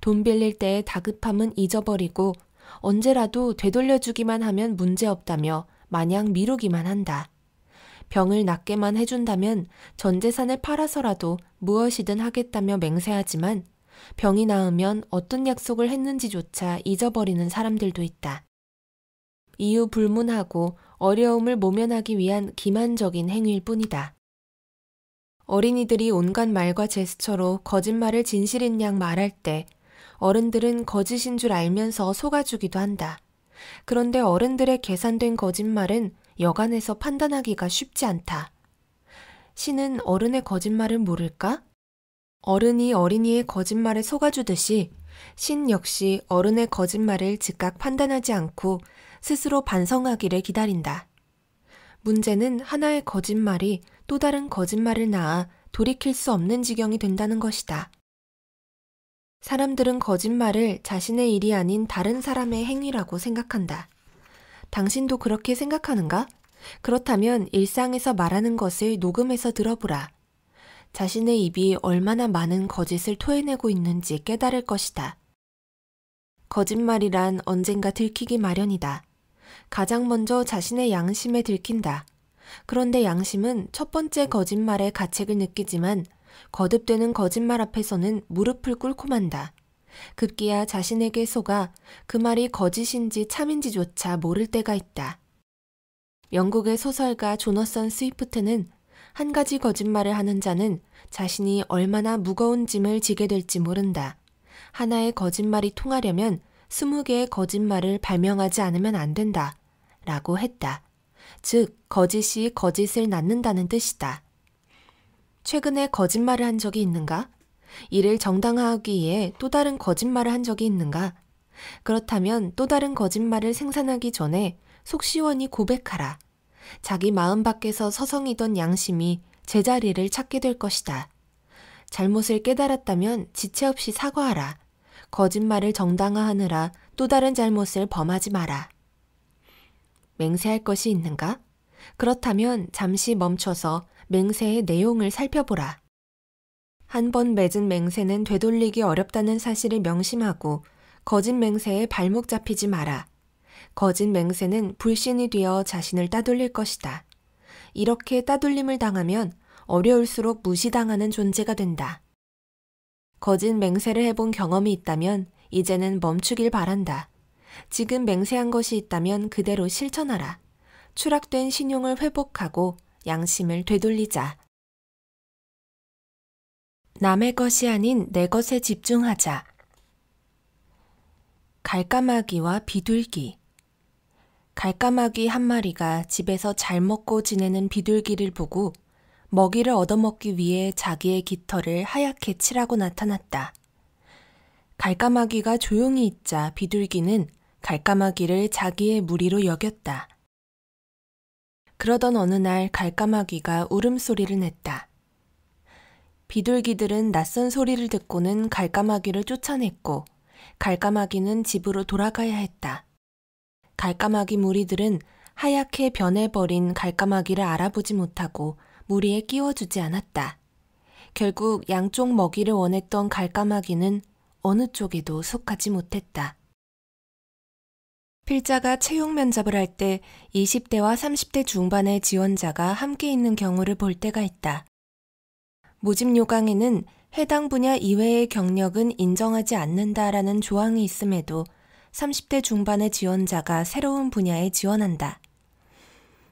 돈 빌릴 때의 다급함은 잊어버리고 언제라도 되돌려주기만 하면 문제없다며 마냥 미루기만 한다. 병을 낫게만 해준다면 전 재산을 팔아서라도 무엇이든 하겠다며 맹세하지만 병이 나으면 어떤 약속을 했는지조차 잊어버리는 사람들도 있다. 이유 불문하고 어려움을 모면하기 위한 기만적인 행위일 뿐이다. 어린이들이 온갖 말과 제스처로 거짓말을 진실인 양 말할 때 어른들은 거짓인 줄 알면서 속아주기도 한다. 그런데 어른들의 계산된 거짓말은 여간해서 판단하기가 쉽지 않다. 신은 어른의 거짓말을 모를까? 어른이 어린이의 거짓말에 속아주듯이 신 역시 어른의 거짓말을 즉각 판단하지 않고 스스로 반성하기를 기다린다. 문제는 하나의 거짓말이 또 다른 거짓말을 낳아 돌이킬 수 없는 지경이 된다는 것이다. 사람들은 거짓말을 자신의 일이 아닌 다른 사람의 행위라고 생각한다. 당신도 그렇게 생각하는가? 그렇다면 일상에서 말하는 것을 녹음해서 들어보라. 자신의 입이 얼마나 많은 거짓을 토해내고 있는지 깨달을 것이다. 거짓말이란 언젠가 들키기 마련이다. 가장 먼저 자신의 양심에 들킨다. 그런데 양심은 첫 번째 거짓말의 가책을 느끼지만 거듭되는 거짓말 앞에서는 무릎을 꿇고 만다. 급기야 자신에게 속아 그 말이 거짓인지 참인지조차 모를 때가 있다. 영국의 소설가 조너선 스위프트는 한 가지 거짓말을 하는 자는 자신이 얼마나 무거운 짐을 지게 될지 모른다. 하나의 거짓말이 통하려면 스무 개의 거짓말을 발명하지 않으면 안 된다. 라고 했다. 즉, 거짓이 거짓을 낳는다는 뜻이다. 최근에 거짓말을 한 적이 있는가? 이를 정당화하기 위해 또 다른 거짓말을 한 적이 있는가? 그렇다면 또 다른 거짓말을 생산하기 전에 속시원히 고백하라. 자기 마음 밖에서 서성이던 양심이 제자리를 찾게 될 것이다. 잘못을 깨달았다면 지체 없이 사과하라. 거짓말을 정당화하느라 또 다른 잘못을 범하지 마라. 맹세할 것이 있는가? 그렇다면 잠시 멈춰서 맹세의 내용을 살펴보라. 한 번 맺은 맹세는 되돌리기 어렵다는 사실을 명심하고 거짓 맹세에 발목 잡히지 마라. 거짓 맹세는 불신이 되어 자신을 따돌릴 것이다. 이렇게 따돌림을 당하면 어려울수록 무시당하는 존재가 된다. 거짓 맹세를 해본 경험이 있다면 이제는 멈추길 바란다. 지금 맹세한 것이 있다면 그대로 실천하라. 추락된 신용을 회복하고 양심을 되돌리자. 남의 것이 아닌 내 것에 집중하자. 갈까마귀와 비둘기. 갈까마귀 한 마리가 집에서 잘 먹고 지내는 비둘기를 보고 먹이를 얻어먹기 위해 자기의 깃털을 하얗게 칠하고 나타났다. 갈까마귀가 조용히 있자 비둘기는 갈까마귀를 자기의 무리로 여겼다. 그러던 어느 날 갈까마귀가 울음소리를 냈다. 비둘기들은 낯선 소리를 듣고는 갈까마귀를 쫓아냈고 갈까마귀는 집으로 돌아가야 했다. 갈까마귀 무리들은 하얗게 변해버린 갈까마귀를 알아보지 못하고 무리에 끼워주지 않았다. 결국 양쪽 먹이를 원했던 갈까마귀는 어느 쪽에도 속하지 못했다. 필자가 채용 면접을 할 때 20대와 30대 중반의 지원자가 함께 있는 경우를 볼 때가 있다. 모집 요강에는 해당 분야 이외의 경력은 인정하지 않는다라는 조항이 있음에도 30대 중반의 지원자가 새로운 분야에 지원한다.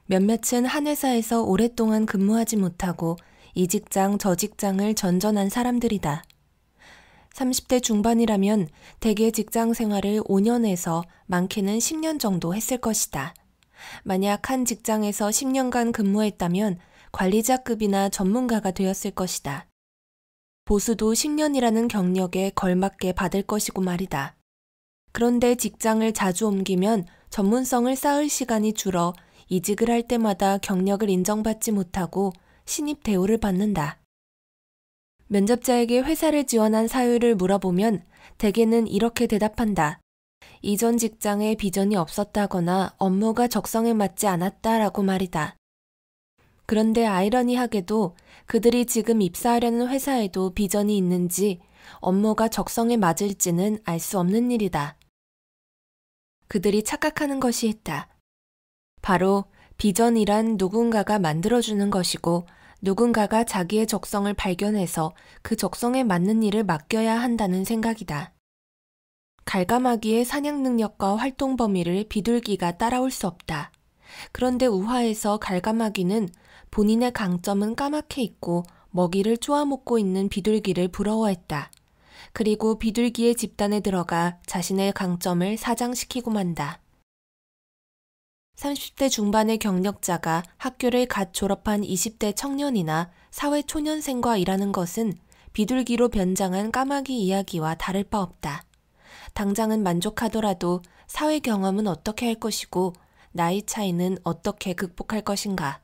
몇몇은 한 회사에서 오랫동안 근무하지 못하고 이 직장 저 직장을 전전한 사람들이다. 30대 중반이라면 대개 직장 생활을 5년에서 많게는 10년 정도 했을 것이다. 만약 한 직장에서 10년간 근무했다면 관리자급이나 전문가가 되었을 것이다. 보수도 10년이라는 경력에 걸맞게 받을 것이고 말이다. 그런데 직장을 자주 옮기면 전문성을 쌓을 시간이 줄어 이직을 할 때마다 경력을 인정받지 못하고 신입 대우를 받는다. 면접자에게 회사를 지원한 사유를 물어보면 대개는 이렇게 대답한다. 이전 직장에 비전이 없었다거나 업무가 적성에 맞지 않았다라고 말이다. 그런데 아이러니하게도 그들이 지금 입사하려는 회사에도 비전이 있는지 업무가 적성에 맞을지는 알 수 없는 일이다. 그들이 착각하는 것이 있다. 바로 비전이란 누군가가 만들어주는 것이고 누군가가 자기의 적성을 발견해서 그 적성에 맞는 일을 맡겨야 한다는 생각이다. 갈가마귀의 사냥 능력과 활동 범위를 비둘기가 따라올 수 없다. 그런데 우화에서 갈가마귀는 본인의 강점은 까맣게 있고 먹이를 쪼아먹고 있는 비둘기를 부러워했다. 그리고 비둘기의 집단에 들어가 자신의 강점을 사장시키고 만다. 30대 중반의 경력자가 학교를 갓 졸업한 20대 청년이나 사회 초년생과 일하는 것은 비둘기로 변장한 까마귀 이야기와 다를 바 없다. 당장은 만족하더라도 사회 경험은 어떻게 할 것이고 나이 차이는 어떻게 극복할 것인가?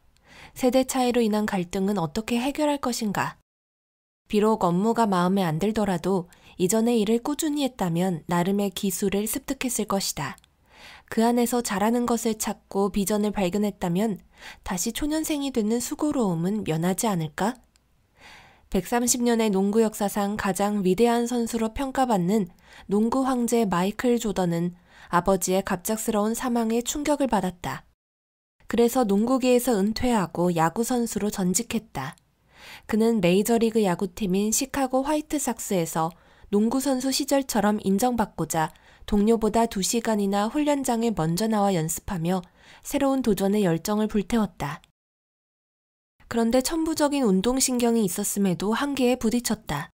세대 차이로 인한 갈등은 어떻게 해결할 것인가? 비록 업무가 마음에 안 들더라도 이전의 일을 꾸준히 했다면 나름의 기술을 습득했을 것이다. 그 안에서 잘하는 것을 찾고 비전을 발견했다면 다시 초년생이 되는 수고로움은 면하지 않을까? 130년의 농구 역사상 가장 위대한 선수로 평가받는 농구 황제 마이클 조던은 아버지의 갑작스러운 사망에 충격을 받았다. 그래서 농구계에서 은퇴하고 야구선수로 전직했다. 그는 메이저리그 야구팀인 시카고 화이트삭스에서 농구선수 시절처럼 인정받고자 동료보다 2시간이나 훈련장에 먼저 나와 연습하며 새로운 도전의 열정을 불태웠다. 그런데 천부적인 운동신경이 있었음에도 한계에 부딪혔다.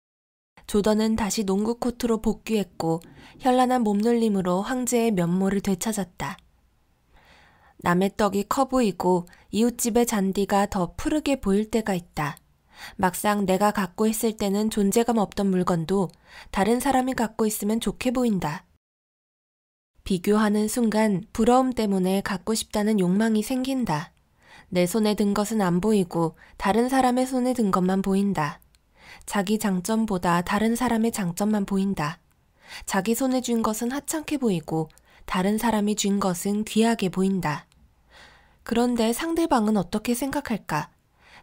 조던은 다시 농구 코트로 복귀했고 현란한 몸놀림으로 황제의 면모를 되찾았다. 남의 떡이 커 보이고 이웃집의 잔디가 더 푸르게 보일 때가 있다. 막상 내가 갖고 있을 때는 존재감 없던 물건도 다른 사람이 갖고 있으면 좋게 보인다. 비교하는 순간 부러움 때문에 갖고 싶다는 욕망이 생긴다. 내 손에 든 것은 안 보이고 다른 사람의 손에 든 것만 보인다. 자기 장점보다 다른 사람의 장점만 보인다. 자기 손에 쥔 것은 하찮게 보이고 다른 사람이 쥔 것은 귀하게 보인다. 그런데 상대방은 어떻게 생각할까?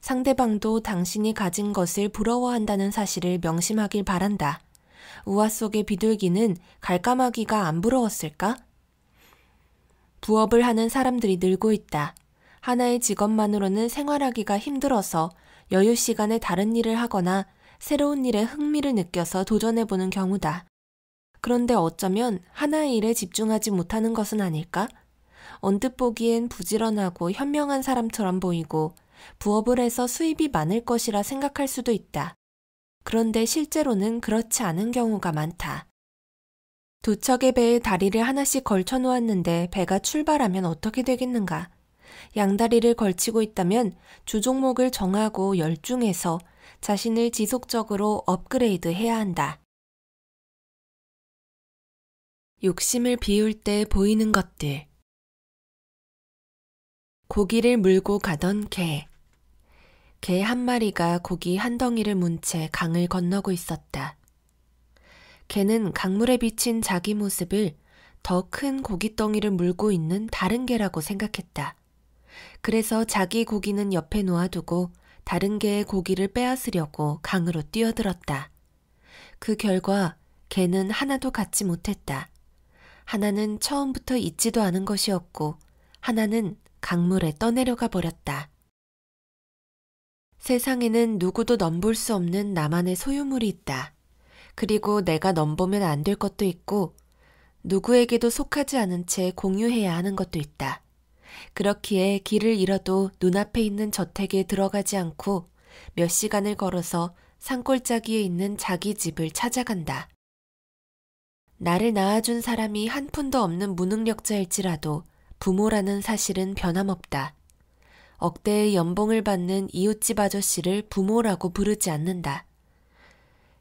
상대방도 당신이 가진 것을 부러워한다는 사실을 명심하길 바란다. 우화 속의 비둘기는 갈까마귀가 안 부러웠을까? 부업을 하는 사람들이 늘고 있다. 하나의 직업만으로는 생활하기가 힘들어서 여유 시간에 다른 일을 하거나 새로운 일에 흥미를 느껴서 도전해보는 경우다. 그런데 어쩌면 하나의 일에 집중하지 못하는 것은 아닐까? 언뜻 보기엔 부지런하고 현명한 사람처럼 보이고 부업을 해서 수입이 많을 것이라 생각할 수도 있다. 그런데 실제로는 그렇지 않은 경우가 많다. 두 척의 배에 다리를 하나씩 걸쳐 놓았는데 배가 출발하면 어떻게 되겠는가? 양다리를 걸치고 있다면 주종목을 정하고 열중해서 자신을 지속적으로 업그레이드 해야 한다. 욕심을 비울 때 보이는 것들 고기를 물고 가던 개 개한 마리가 고기 한 덩이를 문 채 강을 건너고 있었다. 개는 강물에 비친 자기 모습을 더 큰고기덩이를 물고 있는 다른 개라고 생각했다. 그래서 자기 고기는 옆에 놓아두고 다른 개의 고기를 빼앗으려고 강으로 뛰어들었다. 그 결과 개는 하나도 갖지 못했다. 하나는 처음부터 있지도 않은 것이었고, 하나는 강물에 떠내려가 버렸다. 세상에는 누구도 넘볼 수 없는 나만의 소유물이 있다. 그리고 내가 넘보면 안 될 것도 있고, 누구에게도 속하지 않은 채 공유해야 하는 것도 있다. 그렇기에 길을 잃어도 눈앞에 있는 저택에 들어가지 않고 몇 시간을 걸어서 산골짜기에 있는 자기 집을 찾아간다. 나를 낳아준 사람이 한 푼도 없는 무능력자일지라도 부모라는 사실은 변함없다. 억대의 연봉을 받는 이웃집 아저씨를 부모라고 부르지 않는다.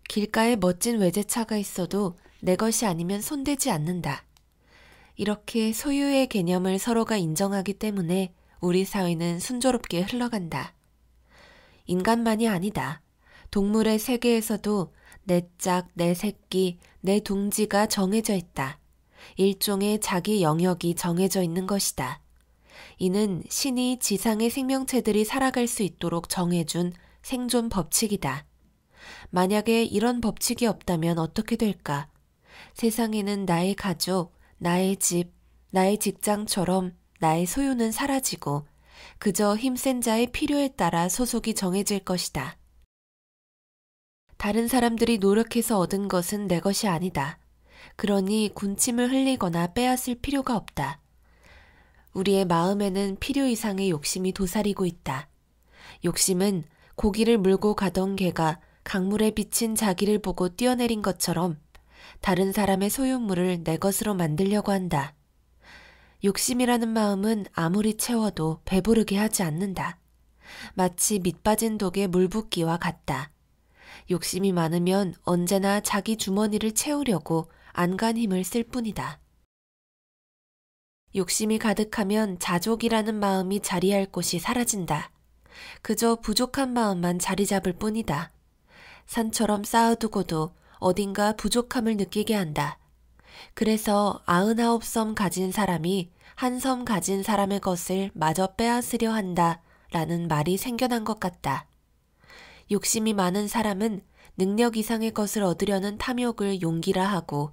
길가에 멋진 외제차가 있어도 내 것이 아니면 손대지 않는다. 이렇게 소유의 개념을 서로가 인정하기 때문에 우리 사회는 순조롭게 흘러간다. 인간만이 아니다. 동물의 세계에서도 내 짝, 내 새끼, 내 둥지가 정해져 있다. 일종의 자기 영역이 정해져 있는 것이다. 이는 신이 지상의 생명체들이 살아갈 수 있도록 정해준 생존 법칙이다. 만약에 이런 법칙이 없다면 어떻게 될까? 세상에는 나의 가족, 나의 집, 나의 직장처럼 나의 소유는 사라지고 그저 힘센 자의 필요에 따라 소속이 정해질 것이다. 다른 사람들이 노력해서 얻은 것은 내 것이 아니다. 그러니 군침을 흘리거나 빼앗을 필요가 없다. 우리의 마음에는 필요 이상의 욕심이 도사리고 있다. 욕심은 고기를 물고 가던 개가 강물에 비친 자기를 보고 뛰어내린 것처럼 다른 사람의 소유물을 내 것으로 만들려고 한다. 욕심이라는 마음은 아무리 채워도 배부르게 하지 않는다. 마치 밑 빠진 독의 물붓기와 같다. 욕심이 많으면 언제나 자기 주머니를 채우려고 안간 힘을 쓸 뿐이다. 욕심이 가득하면 자족이라는 마음이 자리할 곳이 사라진다. 그저 부족한 마음만 자리 잡을 뿐이다. 산처럼 쌓아두고도 어딘가 부족함을 느끼게 한다. 그래서 아흔아홉 섬 가진 사람이 한 섬 가진 사람의 것을 마저 빼앗으려 한다. 라는 말이 생겨난 것 같다. 욕심이 많은 사람은 능력 이상의 것을 얻으려는 탐욕을 용기라 하고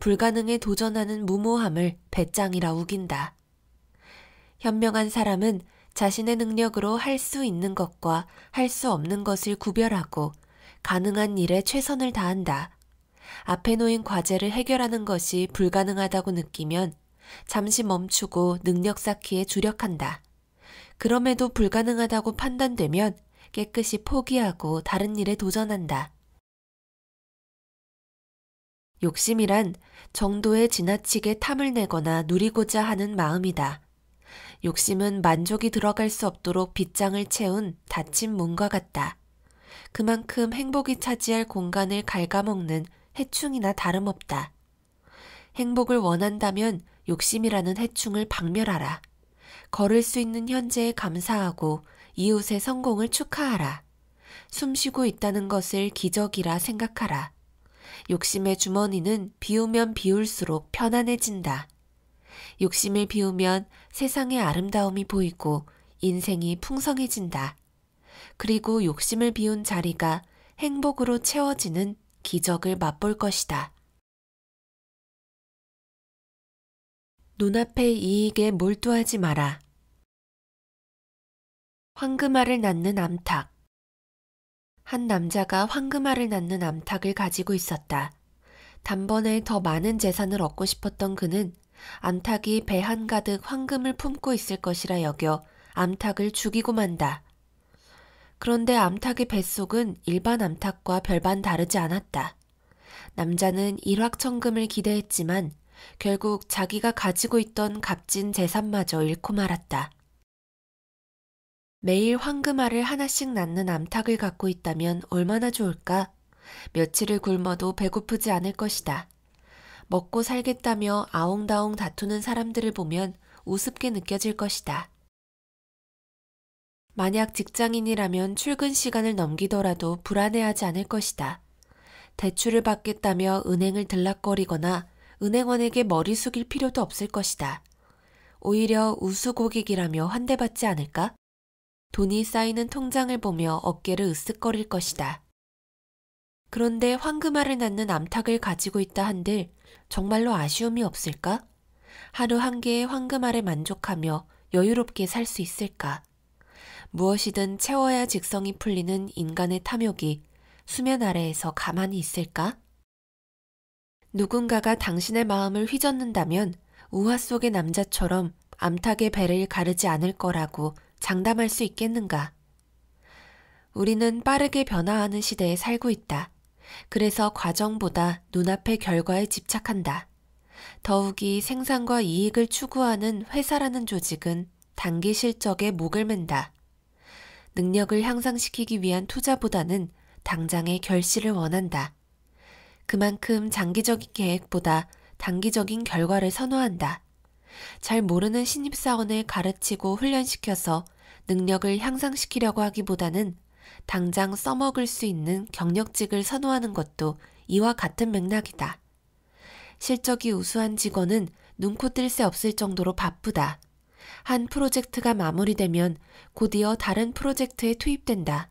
불가능에 도전하는 무모함을 배짱이라 우긴다. 현명한 사람은 자신의 능력으로 할 수 있는 것과 할 수 없는 것을 구별하고 가능한 일에 최선을 다한다. 앞에 놓인 과제를 해결하는 것이 불가능하다고 느끼면 잠시 멈추고 능력 쌓기에 주력한다. 그럼에도 불가능하다고 판단되면 깨끗이 포기하고 다른 일에 도전한다. 욕심이란 정도에 지나치게 탐을 내거나 누리고자 하는 마음이다. 욕심은 만족이 들어갈 수 없도록 빗장을 채운 닫힌 문과 같다. 그만큼 행복이 차지할 공간을 갉아먹는 해충이나 다름없다. 행복을 원한다면 욕심이라는 해충을 박멸하라. 걸을 수 있는 현재에 감사하고 이웃의 성공을 축하하라. 숨 쉬고 있다는 것을 기적이라 생각하라. 욕심의 주머니는 비우면 비울수록 편안해진다. 욕심을 비우면 세상의 아름다움이 보이고 인생이 풍성해진다. 그리고 욕심을 비운 자리가 행복으로 채워지는 기적을 맛볼 것이다. 눈앞의 이익에 몰두하지 마라. 황금알을 낳는 암탉. 한 남자가 황금알을 낳는 암탉을 가지고 있었다. 단번에 더 많은 재산을 얻고 싶었던 그는 암탉이 배 한가득 황금을 품고 있을 것이라 여겨 암탉을 죽이고 만다. 그런데 암탉의 뱃속은 일반 암탉과 별반 다르지 않았다. 남자는 일확천금을 기대했지만 결국 자기가 가지고 있던 값진 재산마저 잃고 말았다. 매일 황금알을 하나씩 낳는 암탉을 갖고 있다면 얼마나 좋을까? 며칠을 굶어도 배고프지 않을 것이다. 먹고 살겠다며 아웅다웅 다투는 사람들을 보면 우습게 느껴질 것이다. 만약 직장인이라면 출근 시간을 넘기더라도 불안해하지 않을 것이다. 대출을 받겠다며 은행을 들락거리거나 은행원에게 머리 숙일 필요도 없을 것이다. 오히려 우수고객이라며 환대받지 않을까? 돈이 쌓이는 통장을 보며 어깨를 으쓱거릴 것이다. 그런데 황금알을 낳는 암탉을 가지고 있다 한들 정말로 아쉬움이 없을까? 하루 한 개의 황금알에 만족하며 여유롭게 살 수 있을까? 무엇이든 채워야 직성이 풀리는 인간의 탐욕이 수면 아래에서 가만히 있을까? 누군가가 당신의 마음을 휘젓는다면 우화 속의 남자처럼 암탉의 배를 가르지 않을 거라고 장담할 수 있겠는가? 우리는 빠르게 변화하는 시대에 살고 있다. 그래서 과정보다 눈앞의 결과에 집착한다. 더욱이 생산과 이익을 추구하는 회사라는 조직은 단기 실적에 목을 맨다. 능력을 향상시키기 위한 투자보다는 당장의 결실을 원한다. 그만큼 장기적인 계획보다 단기적인 결과를 선호한다. 잘 모르는 신입사원을 가르치고 훈련시켜서 능력을 향상시키려고 하기보다는 당장 써먹을 수 있는 경력직을 선호하는 것도 이와 같은 맥락이다. 실적이 우수한 직원은 눈코 뜰 새 없을 정도로 바쁘다. 한 프로젝트가 마무리되면 곧이어 다른 프로젝트에 투입된다.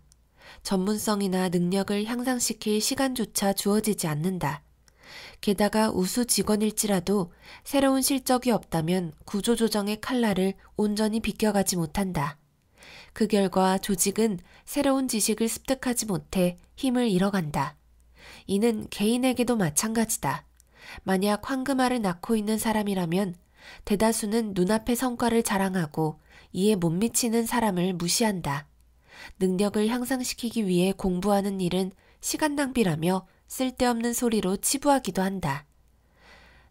전문성이나 능력을 향상시킬 시간조차 주어지지 않는다. 게다가 우수 직원일지라도 새로운 실적이 없다면 구조조정의 칼날을 온전히 비껴가지 못한다. 그 결과 조직은 새로운 지식을 습득하지 못해 힘을 잃어간다. 이는 개인에게도 마찬가지다. 만약 황금알을 낳고 있는 사람이라면 대다수는 눈앞의 성과를 자랑하고 이에 못 미치는 사람을 무시한다. 능력을 향상시키기 위해 공부하는 일은 시간 낭비라며 쓸데없는 소리로 치부하기도 한다.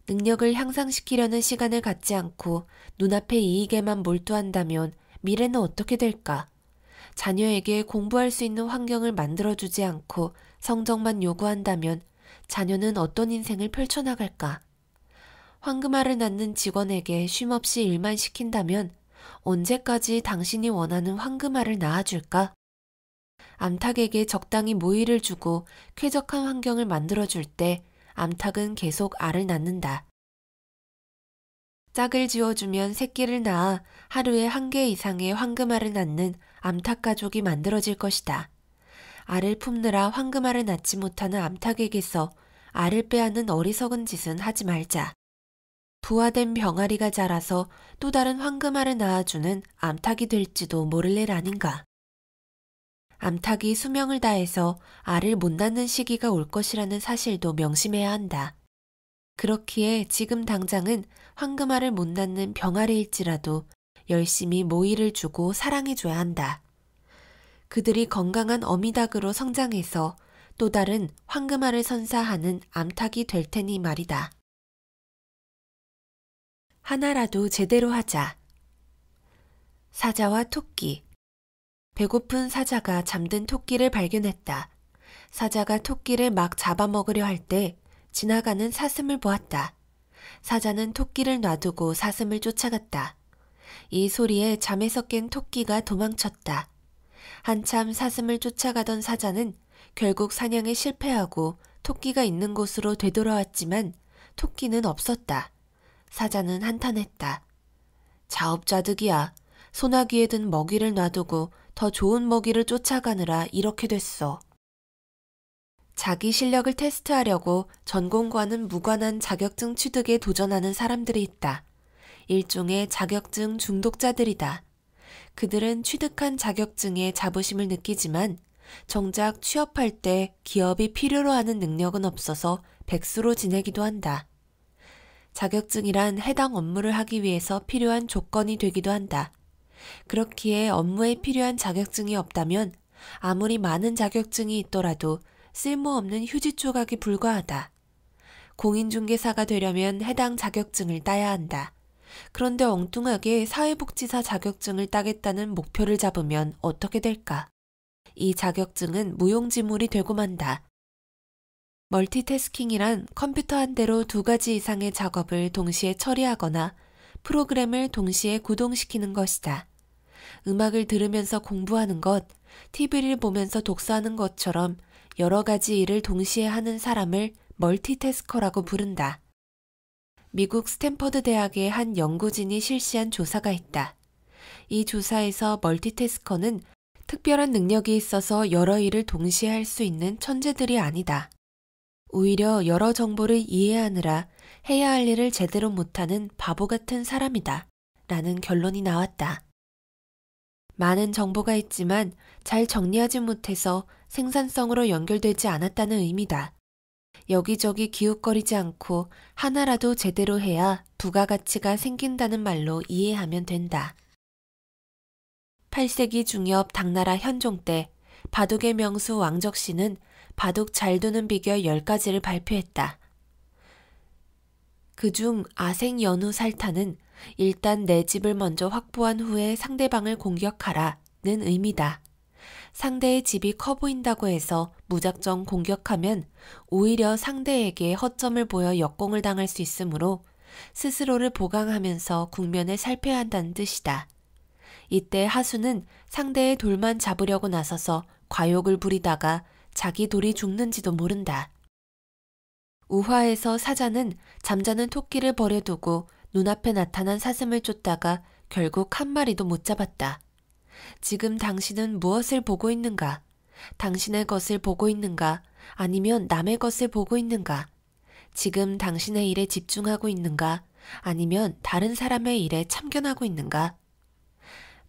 능력을 향상시키려는 시간을 갖지 않고 눈앞의 이익에만 몰두한다면 미래는 어떻게 될까? 자녀에게 공부할 수 있는 환경을 만들어주지 않고 성적만 요구한다면 자녀는 어떤 인생을 펼쳐나갈까? 황금알을 낳는 직원에게 쉼없이 일만 시킨다면 언제까지 당신이 원하는 황금알을 낳아줄까? 암탉에게 적당히 모이를 주고 쾌적한 환경을 만들어줄 때 암탉은 계속 알을 낳는다. 짝을 지어주면 새끼를 낳아 하루에 한 개 이상의 황금알을 낳는 암탉가족이 만들어질 것이다. 알을 품느라 황금알을 낳지 못하는 암탉에게서 알을 빼앗는 어리석은 짓은 하지 말자. 부화된 병아리가 자라서 또 다른 황금알을 낳아주는 암탉이 될지도 모를 일 아닌가. 암탉이 수명을 다해서 알을 못 낳는 시기가 올 것이라는 사실도 명심해야 한다. 그렇기에 지금 당장은 황금알을 못 낳는 병아리일지라도 열심히 모이를 주고 사랑해줘야 한다. 그들이 건강한 어미닭으로 성장해서 또 다른 황금알을 선사하는 암탉이 될 테니 말이다. 하나라도 제대로 하자. 사자와 토끼. 배고픈 사자가 잠든 토끼를 발견했다. 사자가 토끼를 막 잡아먹으려 할 때 지나가는 사슴을 보았다. 사자는 토끼를 놔두고 사슴을 쫓아갔다. 이 소리에 잠에서 깬 토끼가 도망쳤다. 한참 사슴을 쫓아가던 사자는 결국 사냥에 실패하고 토끼가 있는 곳으로 되돌아왔지만 토끼는 없었다. 사자는 한탄했다. 자업자득이야. 소나귀에 든 먹이를 놔두고 더 좋은 먹이를 쫓아가느라 이렇게 됐어. 자기 실력을 테스트하려고 전공과는 무관한 자격증 취득에 도전하는 사람들이 있다. 일종의 자격증 중독자들이다. 그들은 취득한 자격증에 자부심을 느끼지만 정작 취업할 때 기업이 필요로 하는 능력은 없어서 백수로 지내기도 한다. 자격증이란 해당 업무를 하기 위해서 필요한 조건이 되기도 한다. 그렇기에 업무에 필요한 자격증이 없다면 아무리 많은 자격증이 있더라도 쓸모없는 휴지 조각이 불과하다. 공인중개사가 되려면 해당 자격증을 따야 한다. 그런데 엉뚱하게 사회복지사 자격증을 따겠다는 목표를 잡으면 어떻게 될까? 이 자격증은 무용지물이 되고 만다. 멀티태스킹이란 컴퓨터 한 대로 두 가지 이상의 작업을 동시에 처리하거나 프로그램을 동시에 구동시키는 것이다. 음악을 들으면서 공부하는 것, TV를 보면서 독서하는 것처럼 여러 가지 일을 동시에 하는 사람을 멀티태스커라고 부른다. 미국 스탠퍼드 대학의 한 연구진이 실시한 조사가 있다. 이 조사에서 멀티태스커는 특별한 능력이 있어서 여러 일을 동시에 할 수 있는 천재들이 아니다. 오히려 여러 정보를 이해하느라 해야 할 일을 제대로 못하는 바보 같은 사람이다. 라는 결론이 나왔다. 많은 정보가 있지만 잘 정리하지 못해서 생산성으로 연결되지 않았다는 의미다. 여기저기 기웃거리지 않고 하나라도 제대로 해야 부가가치가 생긴다는 말로 이해하면 된다. 8세기 중엽 당나라 현종 때 바둑의 명수 왕적 씨는 바둑 잘 두는 비결 10가지를 발표했다. 그 중 아생 연우 살타는 일단 내 집을 먼저 확보한 후에 상대방을 공격하라는 의미다. 상대의 집이 커 보인다고 해서 무작정 공격하면 오히려 상대에게 허점을 보여 역공을 당할 수 있으므로 스스로를 보강하면서 국면을 살펴야 한다는 뜻이다. 이때 하수는 상대의 돌만 잡으려고 나서서 과욕을 부리다가 자기 돌이 죽는지도 모른다. 우화에서 사자는 잠자는 토끼를 버려두고 눈앞에 나타난 사슴을 쫓다가 결국 한 마리도 못 잡았다. 지금 당신은 무엇을 보고 있는가? 당신의 것을 보고 있는가? 아니면 남의 것을 보고 있는가? 지금 당신의 일에 집중하고 있는가? 아니면 다른 사람의 일에 참견하고 있는가?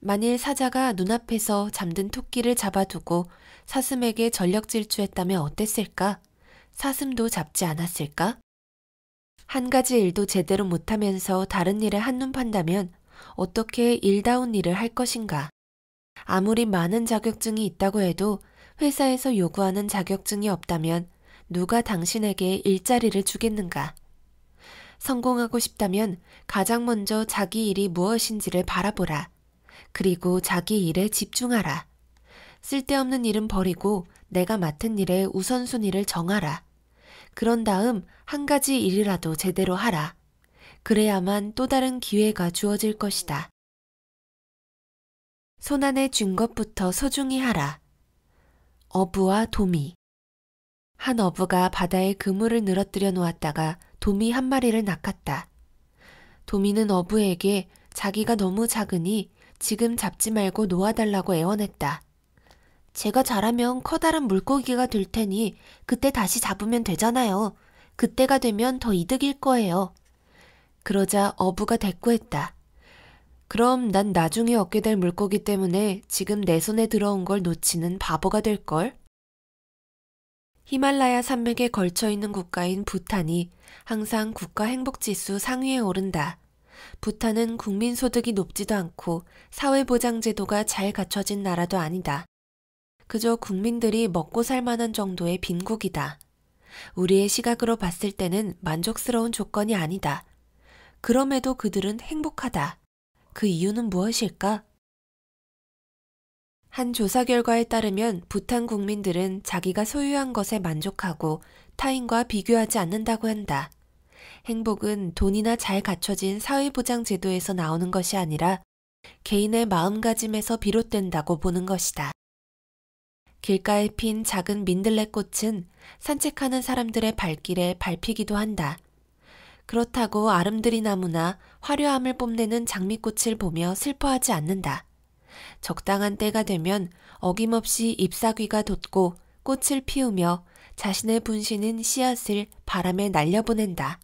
만일 사자가 눈앞에서 잠든 토끼를 잡아두고 사슴에게 전력 질주했다면 어땠을까? 사슴도 잡지 않았을까? 한 가지 일도 제대로 못하면서 다른 일에 한눈 판다면 어떻게 일다운 일을 할 것인가? 아무리 많은 자격증이 있다고 해도 회사에서 요구하는 자격증이 없다면 누가 당신에게 일자리를 주겠는가? 성공하고 싶다면 가장 먼저 자기 일이 무엇인지를 바라보라. 그리고 자기 일에 집중하라. 쓸데없는 일은 버리고 내가 맡은 일에 우선순위를 정하라. 그런 다음 한 가지 일이라도 제대로 하라. 그래야만 또 다른 기회가 주어질 것이다. 손안에 준 것부터 소중히 하라. 어부와 도미. 한 어부가 바다에 그물을 늘어뜨려 놓았다가 도미 한 마리를 낚았다. 도미는 어부에게 자기가 너무 작으니 지금 잡지 말고 놓아달라고 애원했다. 제가 잘하면 커다란 물고기가 될 테니 그때 다시 잡으면 되잖아요. 그때가 되면 더 이득일 거예요. 그러자 어부가 대꾸했다. 그럼 난 나중에 얻게 될 물고기 때문에 지금 내 손에 들어온 걸 놓치는 바보가 될걸? 히말라야 산맥에 걸쳐 있는 국가인 부탄이 항상 국가 행복지수 상위에 오른다. 부탄은 국민소득이 높지도 않고 사회보장제도가 잘 갖춰진 나라도 아니다. 그저 국민들이 먹고 살 만한 정도의 빈국이다. 우리의 시각으로 봤을 때는 만족스러운 조건이 아니다. 그럼에도 그들은 행복하다. 그 이유는 무엇일까? 한 조사 결과에 따르면 부탄 국민들은 자기가 소유한 것에 만족하고 타인과 비교하지 않는다고 한다. 행복은 돈이나 잘 갖춰진 사회보장 제도에서 나오는 것이 아니라 개인의 마음가짐에서 비롯된다고 보는 것이다. 길가에 핀 작은 민들레꽃은 산책하는 사람들의 발길에 밟히기도 한다. 그렇다고 아름드리 나무나 화려함을 뽐내는 장미꽃을 보며 슬퍼하지 않는다. 적당한 때가 되면 어김없이 잎사귀가 돋고 꽃을 피우며 자신의 분신인 씨앗을 바람에 날려보낸다.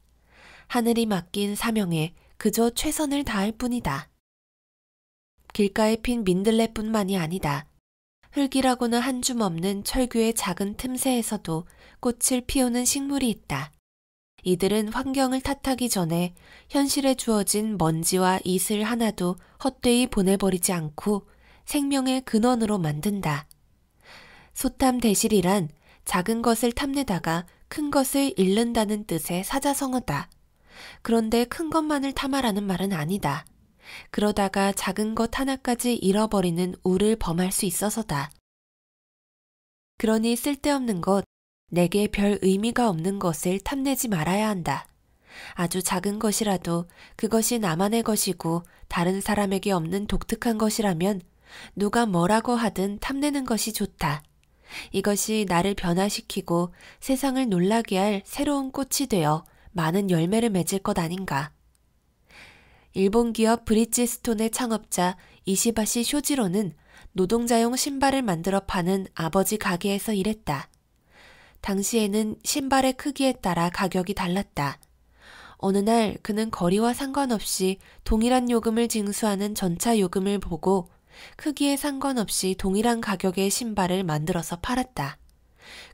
하늘이 맡긴 사명에 그저 최선을 다할 뿐이다. 길가에 핀 민들레뿐만이 아니다. 흙이라고는 한 줌 없는 철규의 작은 틈새에서도 꽃을 피우는 식물이 있다. 이들은 환경을 탓하기 전에 현실에 주어진 먼지와 이슬 하나도 헛되이 보내버리지 않고 생명의 근원으로 만든다. 소탐 대실이란 작은 것을 탐내다가 큰 것을 잃는다는 뜻의 사자성어다. 그런데 큰 것만을 탐하라는 말은 아니다. 그러다가 작은 것 하나까지 잃어버리는 우를 범할 수 있어서다. 그러니 쓸데없는 것, 내게 별 의미가 없는 것을 탐내지 말아야 한다. 아주 작은 것이라도 그것이 나만의 것이고 다른 사람에게 없는 독특한 것이라면 누가 뭐라고 하든 탐내는 것이 좋다. 이것이 나를 변화시키고 세상을 놀라게 할 새로운 꽃이 되어 많은 열매를 맺을 것 아닌가. 일본 기업 브릿지스톤의 창업자 이시바시 쇼지로는 노동자용 신발을 만들어 파는 아버지 가게에서 일했다. 당시에는 신발의 크기에 따라 가격이 달랐다. 어느 날 그는 거리와 상관없이 동일한 요금을 징수하는 전차 요금을 보고 크기에 상관없이 동일한 가격의 신발을 만들어서 팔았다.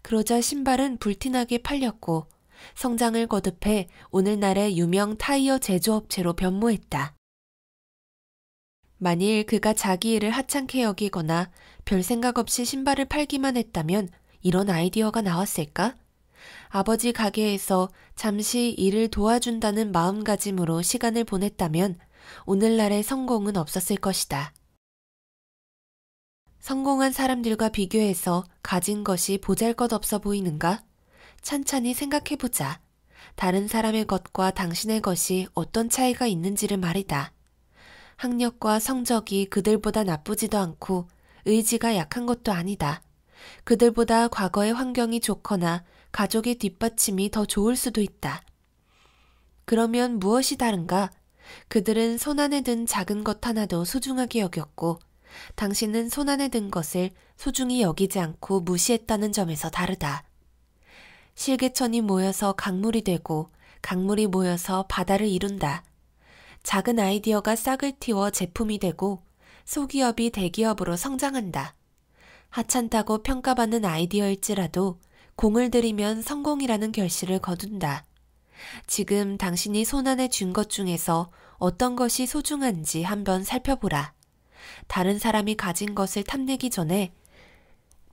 그러자 신발은 불티나게 팔렸고 성장을 거듭해 오늘날의 유명 타이어 제조업체로 변모했다. 만일 그가 자기 일을 하찮게 여기거나 별 생각 없이 신발을 팔기만 했다면 이런 아이디어가 나왔을까? 아버지 가게에서 잠시 일을 도와준다는 마음가짐으로 시간을 보냈다면 오늘날의 성공은 없었을 것이다. 성공한 사람들과 비교해서 가진 것이 보잘 것 없어 보이는가? 찬찬히 생각해보자. 다른 사람의 것과 당신의 것이 어떤 차이가 있는지를 말이다. 학력과 성적이 그들보다 나쁘지도 않고 의지가 약한 것도 아니다. 그들보다 과거의 환경이 좋거나 가족의 뒷받침이 더 좋을 수도 있다. 그러면 무엇이 다른가? 그들은 손안에 든 작은 것 하나도 소중하게 여겼고, 당신은 손안에 든 것을 소중히 여기지 않고 무시했다는 점에서 다르다. 실개천이 모여서 강물이 되고 강물이 모여서 바다를 이룬다. 작은 아이디어가 싹을 틔워 제품이 되고 소기업이 대기업으로 성장한다. 하찮다고 평가받는 아이디어일지라도 공을 들이면 성공이라는 결실을 거둔다. 지금 당신이 손안에 쥔 것 중에서 어떤 것이 소중한지 한번 살펴보라. 다른 사람이 가진 것을 탐내기 전에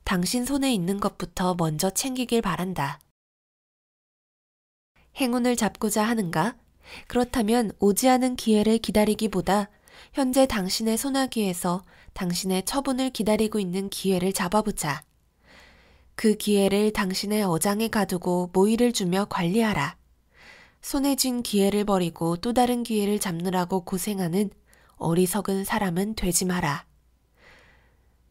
당신 손에 있는 것부터 먼저 챙기길 바란다. 행운을 잡고자 하는가? 그렇다면 오지 않은 기회를 기다리기보다 현재 당신의 소나기에서 당신의 처분을 기다리고 있는 기회를 잡아보자. 그 기회를 당신의 어장에 가두고 모의를 주며 관리하라. 손에 쥔 기회를 버리고 또 다른 기회를 잡느라고 고생하는 어리석은 사람은 되지 마라.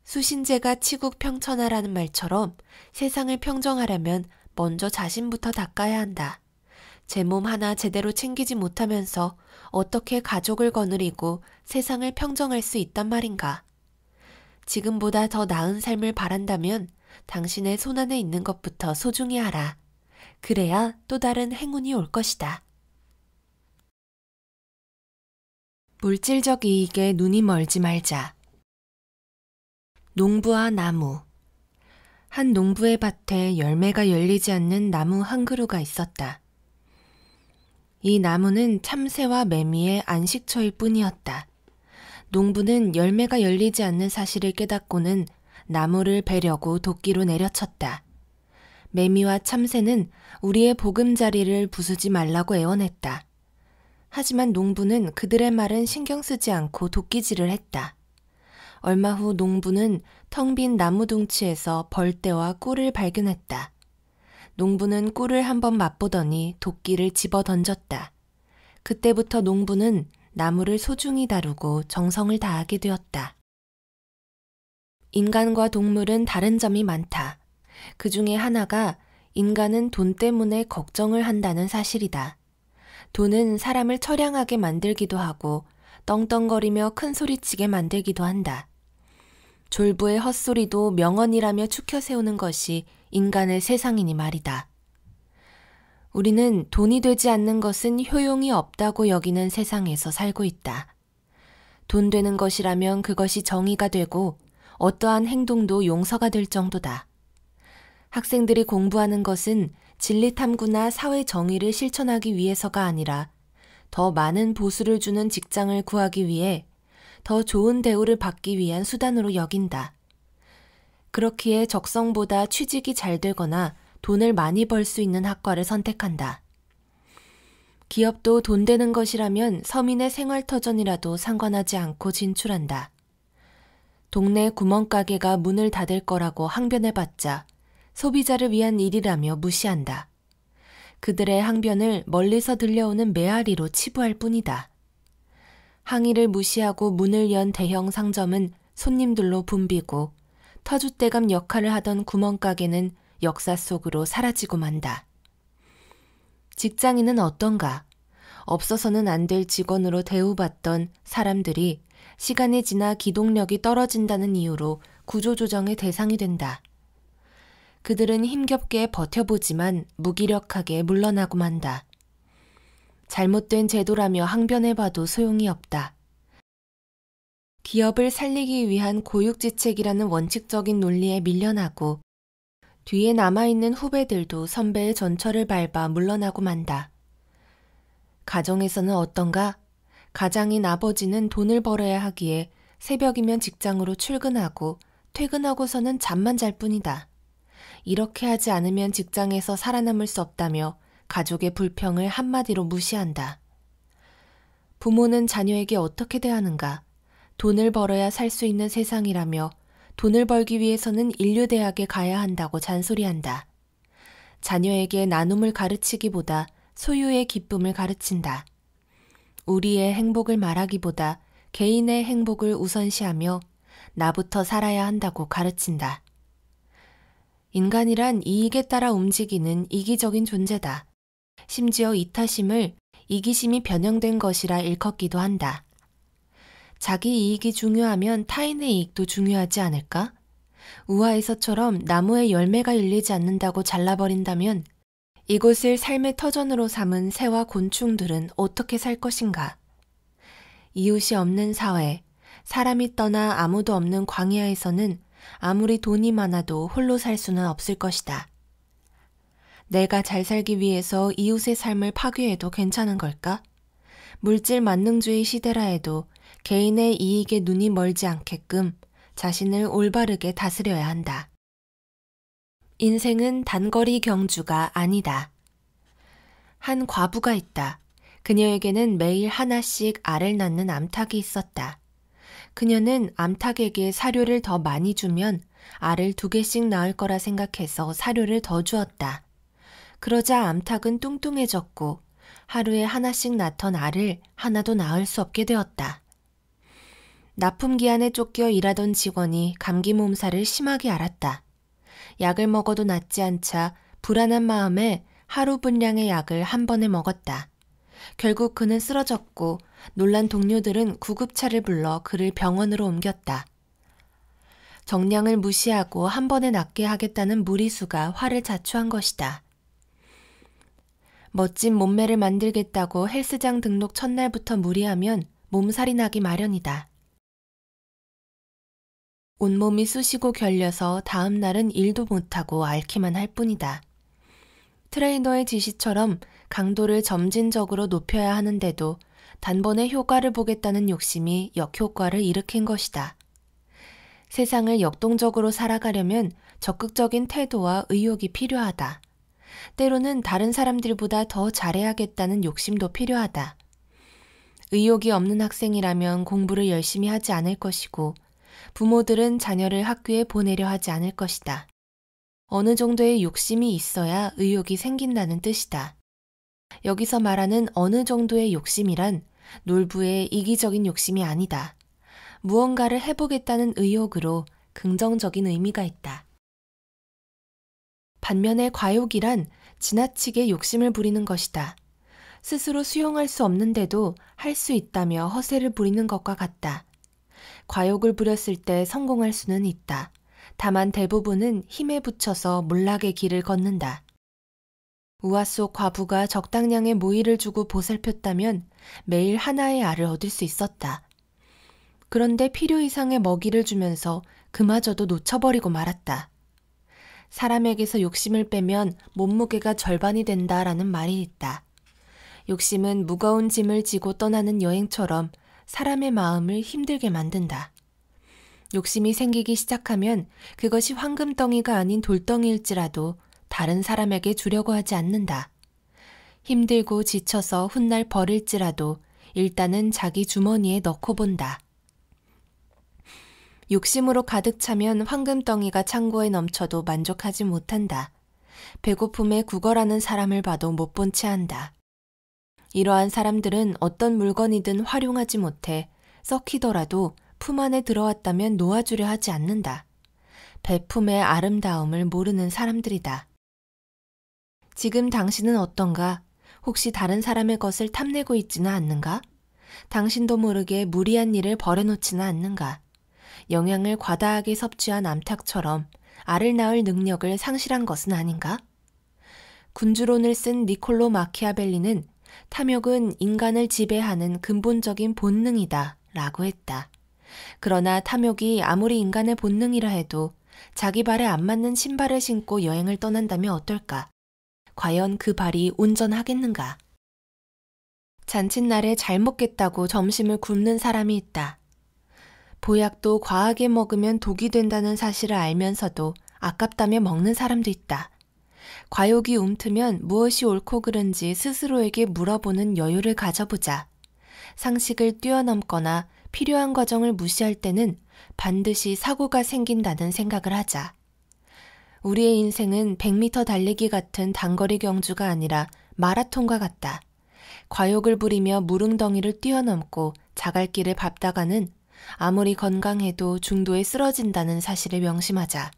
수신제가 치국 평천하라는 말처럼 세상을 평정하려면 먼저 자신부터 닦아야 한다. 제몸 하나 제대로 챙기지 못하면서 어떻게 가족을 거느리고 세상을 평정할 수 있단 말인가. 지금보다 더 나은 삶을 바란다면 당신의 손안에 있는 것부터 소중히 하라. 그래야 또 다른 행운이 올 것이다. 물질적 이익에 눈이 멀지 말자. 농부와 나무. 한 농부의 밭에 열매가 열리지 않는 나무 한 그루가 있었다. 이 나무는 참새와 매미의 안식처일 뿐이었다. 농부는 열매가 열리지 않는 사실을 깨닫고는 나무를 베려고 도끼로 내려쳤다. 매미와 참새는 우리의 보금자리를 부수지 말라고 애원했다. 하지만 농부는 그들의 말은 신경 쓰지 않고 도끼질을 했다. 얼마 후 농부는 텅 빈 나무 둥치에서 벌떼와 꿀을 발견했다. 농부는 꿀을 한번 맛보더니 도끼를 집어 던졌다. 그때부터 농부는 나무를 소중히 다루고 정성을 다하게 되었다. 인간과 동물은 다른 점이 많다. 그 중에 하나가 인간은 돈 때문에 걱정을 한다는 사실이다. 돈은 사람을 처량하게 만들기도 하고 떵떵거리며 큰 소리치게 만들기도 한다. 졸부의 헛소리도 명언이라며 축혀 세우는 것이 인간의 세상이니 말이다. 우리는 돈이 되지 않는 것은 효용이 없다고 여기는 세상에서 살고 있다. 돈 되는 것이라면 그것이 정의가 되고 어떠한 행동도 용서가 될 정도다. 학생들이 공부하는 것은 진리 탐구나 사회 정의를 실천하기 위해서가 아니라 더 많은 보수를 주는 직장을 구하기 위해 더 좋은 대우를 받기 위한 수단으로 여긴다. 그렇기에 적성보다 취직이 잘 되거나 돈을 많이 벌 수 있는 학과를 선택한다. 기업도 돈 되는 것이라면 서민의 생활터전이라도 상관하지 않고 진출한다. 동네 구멍가게가 문을 닫을 거라고 항변해봤자 소비자를 위한 일이라며 무시한다. 그들의 항변을 멀리서 들려오는 메아리로 치부할 뿐이다. 항의를 무시하고 문을 연 대형 상점은 손님들로 붐비고 터줏대감 역할을 하던 구멍가게는 역사 속으로 사라지고 만다. 직장인은 어떤가? 없어서는 안 될 직원으로 대우받던 사람들이 시간이 지나 기동력이 떨어진다는 이유로 구조조정의 대상이 된다. 그들은 힘겹게 버텨보지만 무기력하게 물러나고 만다. 잘못된 제도라며 항변해봐도 소용이 없다. 기업을 살리기 위한 고육지책이라는 원칙적인 논리에 밀려나고 뒤에 남아있는 후배들도 선배의 전철을 밟아 물러나고 만다. 가정에서는 어떤가? 가장인 아버지는 돈을 벌어야 하기에 새벽이면 직장으로 출근하고 퇴근하고서는 잠만 잘 뿐이다. 이렇게 하지 않으면 직장에서 살아남을 수 없다며 가족의 불평을 한마디로 무시한다. 부모는 자녀에게 어떻게 대하는가? 돈을 벌어야 살 수 있는 세상이라며 돈을 벌기 위해서는 인류대학에 가야 한다고 잔소리한다. 자녀에게 나눔을 가르치기보다 소유의 기쁨을 가르친다. 우리의 행복을 말하기보다 개인의 행복을 우선시하며 나부터 살아야 한다고 가르친다. 인간이란 이익에 따라 움직이는 이기적인 존재다. 심지어 이타심을 이기심이 변형된 것이라 일컫기도 한다. 자기 이익이 중요하면 타인의 이익도 중요하지 않을까? 우화에서처럼 나무의 열매가 열리지 않는다고 잘라버린다면 이곳을 삶의 터전으로 삼은 새와 곤충들은 어떻게 살 것인가? 이웃이 없는 사회, 사람이 떠나 아무도 없는 광야에서는 아무리 돈이 많아도 홀로 살 수는 없을 것이다. 내가 잘 살기 위해서 이웃의 삶을 파괴해도 괜찮은 걸까? 물질 만능주의 시대라 해도 개인의 이익에 눈이 멀지 않게끔 자신을 올바르게 다스려야 한다. 인생은 단거리 경주가 아니다. 한 과부가 있다. 그녀에게는 매일 하나씩 알을 낳는 암탉이 있었다. 그녀는 암탉에게 사료를 더 많이 주면 알을 두 개씩 낳을 거라 생각해서 사료를 더 주었다. 그러자 암탉은 뚱뚱해졌고 하루에 하나씩 낳던 알을 하나도 낳을 수 없게 되었다. 납품 기한에 쫓겨 일하던 직원이 감기 몸살을 심하게 앓았다. 약을 먹어도 낫지 않자 불안한 마음에 하루 분량의 약을 한 번에 먹었다. 결국 그는 쓰러졌고 놀란 동료들은 구급차를 불러 그를 병원으로 옮겼다. 정량을 무시하고 한 번에 낫게 하겠다는 무리수가 화를 자초한 것이다. 멋진 몸매를 만들겠다고 헬스장 등록 첫날부터 무리하면 몸살이 나기 마련이다. 온몸이 쑤시고 결려서 다음날은 일도 못하고 앓기만 할 뿐이다. 트레이너의 지시처럼 강도를 점진적으로 높여야 하는데도 단번에 효과를 보겠다는 욕심이 역효과를 일으킨 것이다. 세상을 역동적으로 살아가려면 적극적인 태도와 의욕이 필요하다. 때로는 다른 사람들보다 더 잘해야겠다는 욕심도 필요하다. 의욕이 없는 학생이라면 공부를 열심히 하지 않을 것이고, 부모들은 자녀를 학교에 보내려 하지 않을 것이다. 어느 정도의 욕심이 있어야 의욕이 생긴다는 뜻이다. 여기서 말하는 어느 정도의 욕심이란 놀부의 이기적인 욕심이 아니다. 무언가를 해보겠다는 의욕으로 긍정적인 의미가 있다. 반면에 과욕이란 지나치게 욕심을 부리는 것이다. 스스로 수용할 수 없는데도 할 수 있다며 허세를 부리는 것과 같다. 과욕을 부렸을 때 성공할 수는 있다. 다만 대부분은 힘에 붙여서 몰락의 길을 걷는다. 우화 속 과부가 적당량의 모이를 주고 보살폈다면 매일 하나의 알을 얻을 수 있었다. 그런데 필요 이상의 먹이를 주면서 그마저도 놓쳐버리고 말았다. 사람에게서 욕심을 빼면 몸무게가 절반이 된다라는 말이 있다. 욕심은 무거운 짐을 지고 떠나는 여행처럼 사람의 마음을 힘들게 만든다. 욕심이 생기기 시작하면 그것이 황금덩이가 아닌 돌덩이일지라도 다른 사람에게 주려고 하지 않는다. 힘들고 지쳐서 훗날 버릴지라도 일단은 자기 주머니에 넣고 본다. 욕심으로 가득 차면 황금덩이가 창고에 넘쳐도 만족하지 못한다. 배고픔에 구걸하는 사람을 봐도 못 본 채 한다. 이러한 사람들은 어떤 물건이든 활용하지 못해 썩히더라도 품 안에 들어왔다면 놓아주려 하지 않는다. 배품의 아름다움을 모르는 사람들이다. 지금 당신은 어떤가? 혹시 다른 사람의 것을 탐내고 있지는 않는가? 당신도 모르게 무리한 일을 벌여놓지는 않는가? 영양을 과다하게 섭취한 암탉처럼 알을 낳을 능력을 상실한 것은 아닌가? 군주론을 쓴 니콜로 마키아벨리는 탐욕은 인간을 지배하는 근본적인 본능이다 라고 했다. 그러나 탐욕이 아무리 인간의 본능이라 해도 자기 발에 안 맞는 신발을 신고 여행을 떠난다면 어떨까? 과연 그 발이 온전하겠는가? 잔칫날에 잘 먹겠다고 점심을 굶는 사람이 있다. 보약도 과하게 먹으면 독이 된다는 사실을 알면서도 아깝다며 먹는 사람도 있다. 과욕이 움트면 무엇이 옳고 그른지 스스로에게 물어보는 여유를 가져보자. 상식을 뛰어넘거나 필요한 과정을 무시할 때는 반드시 사고가 생긴다는 생각을 하자. 우리의 인생은 100m 달리기 같은 단거리 경주가 아니라 마라톤과 같다. 과욕을 부리며 무릉덩이를 뛰어넘고 자갈길을 밟다가는 아무리 건강해도 중도에 쓰러진다는 사실을 명심하자.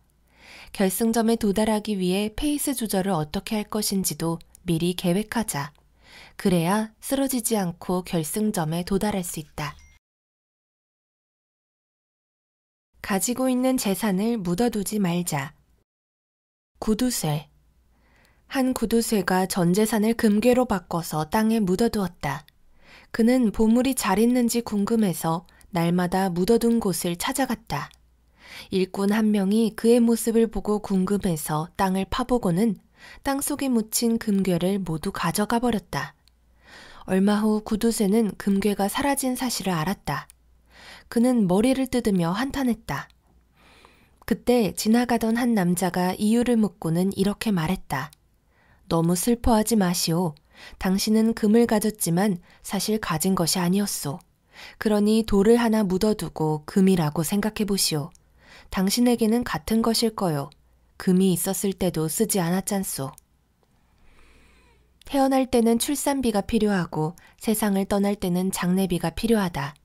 결승점에 도달하기 위해 페이스 조절을 어떻게 할 것인지도 미리 계획하자. 그래야 쓰러지지 않고 결승점에 도달할 수 있다. 가지고 있는 재산을 묻어두지 말자. 구두쇠. 한 구두쇠가 전 재산을 금괴로 바꿔서 땅에 묻어두었다. 그는 보물이 잘 있는지 궁금해서 날마다 묻어둔 곳을 찾아갔다. 일꾼 한 명이 그의 모습을 보고 궁금해서 땅을 파보고는 땅 속에 묻힌 금괴를 모두 가져가 버렸다. 얼마 후 구두쇠는 금괴가 사라진 사실을 알았다. 그는 머리를 뜯으며 한탄했다. 그때 지나가던 한 남자가 이유를 묻고는 이렇게 말했다. 너무 슬퍼하지 마시오. 당신은 금을 가졌지만 사실 가진 것이 아니었소. 그러니 돌을 하나 묻어두고 금이라고 생각해 보시오. 당신에게는 같은 것일 거요. 금이 있었을 때도 쓰지 않았잖소. 태어날 때는 출산비가 필요하고 세상을 떠날 때는 장례비가 필요하다.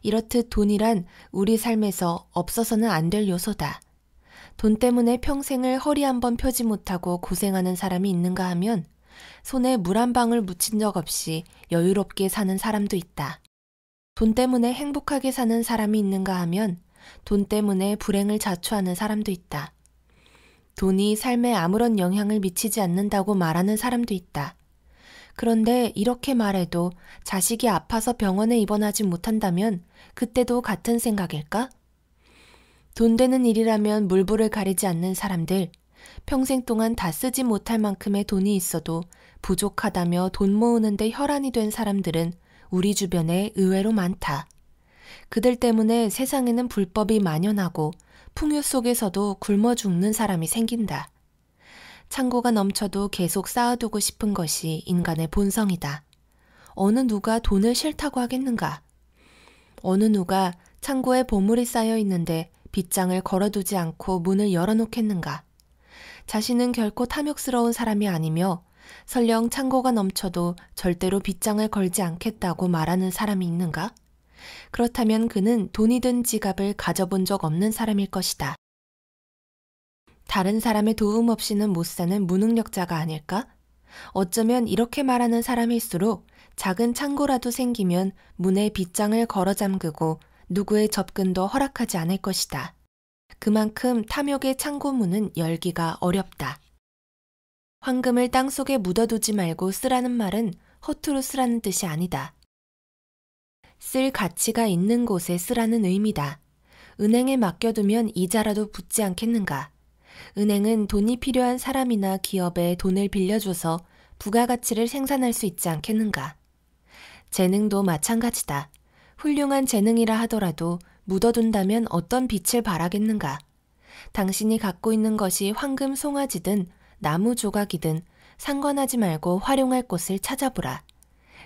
이렇듯 돈이란 우리 삶에서 없어서는 안 될 요소다. 돈 때문에 평생을 허리 한번 펴지 못하고 고생하는 사람이 있는가 하면 손에 물 한 방울 묻힌 적 없이 여유롭게 사는 사람도 있다. 돈 때문에 행복하게 사는 사람이 있는가 하면 돈 때문에 불행을 자초하는 사람도 있다. 돈이 삶에 아무런 영향을 미치지 않는다고 말하는 사람도 있다. 그런데 이렇게 말해도 자식이 아파서 병원에 입원하지 못한다면 그때도 같은 생각일까? 돈 되는 일이라면 물불을 가리지 않는 사람들, 평생 동안 다 쓰지 못할 만큼의 돈이 있어도 부족하다며 돈 모으는데 혈안이 된 사람들은 우리 주변에 의외로 많다. 그들 때문에 세상에는 불법이 만연하고 풍요 속에서도 굶어 죽는 사람이 생긴다. 창고가 넘쳐도 계속 쌓아두고 싶은 것이 인간의 본성이다. 어느 누가 돈을 싫다고 하겠는가? 어느 누가 창고에 보물이 쌓여 있는데 빗장을 걸어두지 않고 문을 열어놓겠는가? 자신은 결코 탐욕스러운 사람이 아니며 설령 창고가 넘쳐도 절대로 빗장을 걸지 않겠다고 말하는 사람이 있는가? 그렇다면 그는 돈이 든 지갑을 가져본 적 없는 사람일 것이다. 다른 사람의 도움 없이는 못 사는 무능력자가 아닐까? 어쩌면 이렇게 말하는 사람일수록 작은 창고라도 생기면 문에 빗장을 걸어 잠그고 누구의 접근도 허락하지 않을 것이다. 그만큼 탐욕의 창고문은 열기가 어렵다. 황금을 땅 속에 묻어두지 말고 쓰라는 말은 허투루 쓰라는 뜻이 아니다. 쓸 가치가 있는 곳에 쓰라는 의미다. 은행에 맡겨두면 이자라도 붙지 않겠는가. 은행은 돈이 필요한 사람이나 기업에 돈을 빌려줘서 부가가치를 생산할 수 있지 않겠는가. 재능도 마찬가지다. 훌륭한 재능이라 하더라도 묻어둔다면 어떤 빛을 발하겠는가. 당신이 갖고 있는 것이 황금 송아지든 나무 조각이든 상관하지 말고 활용할 곳을 찾아보라.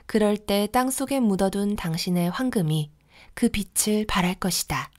그럴 때 땅속에 묻어둔 당신의 황금이 그 빛을 발할 것이다.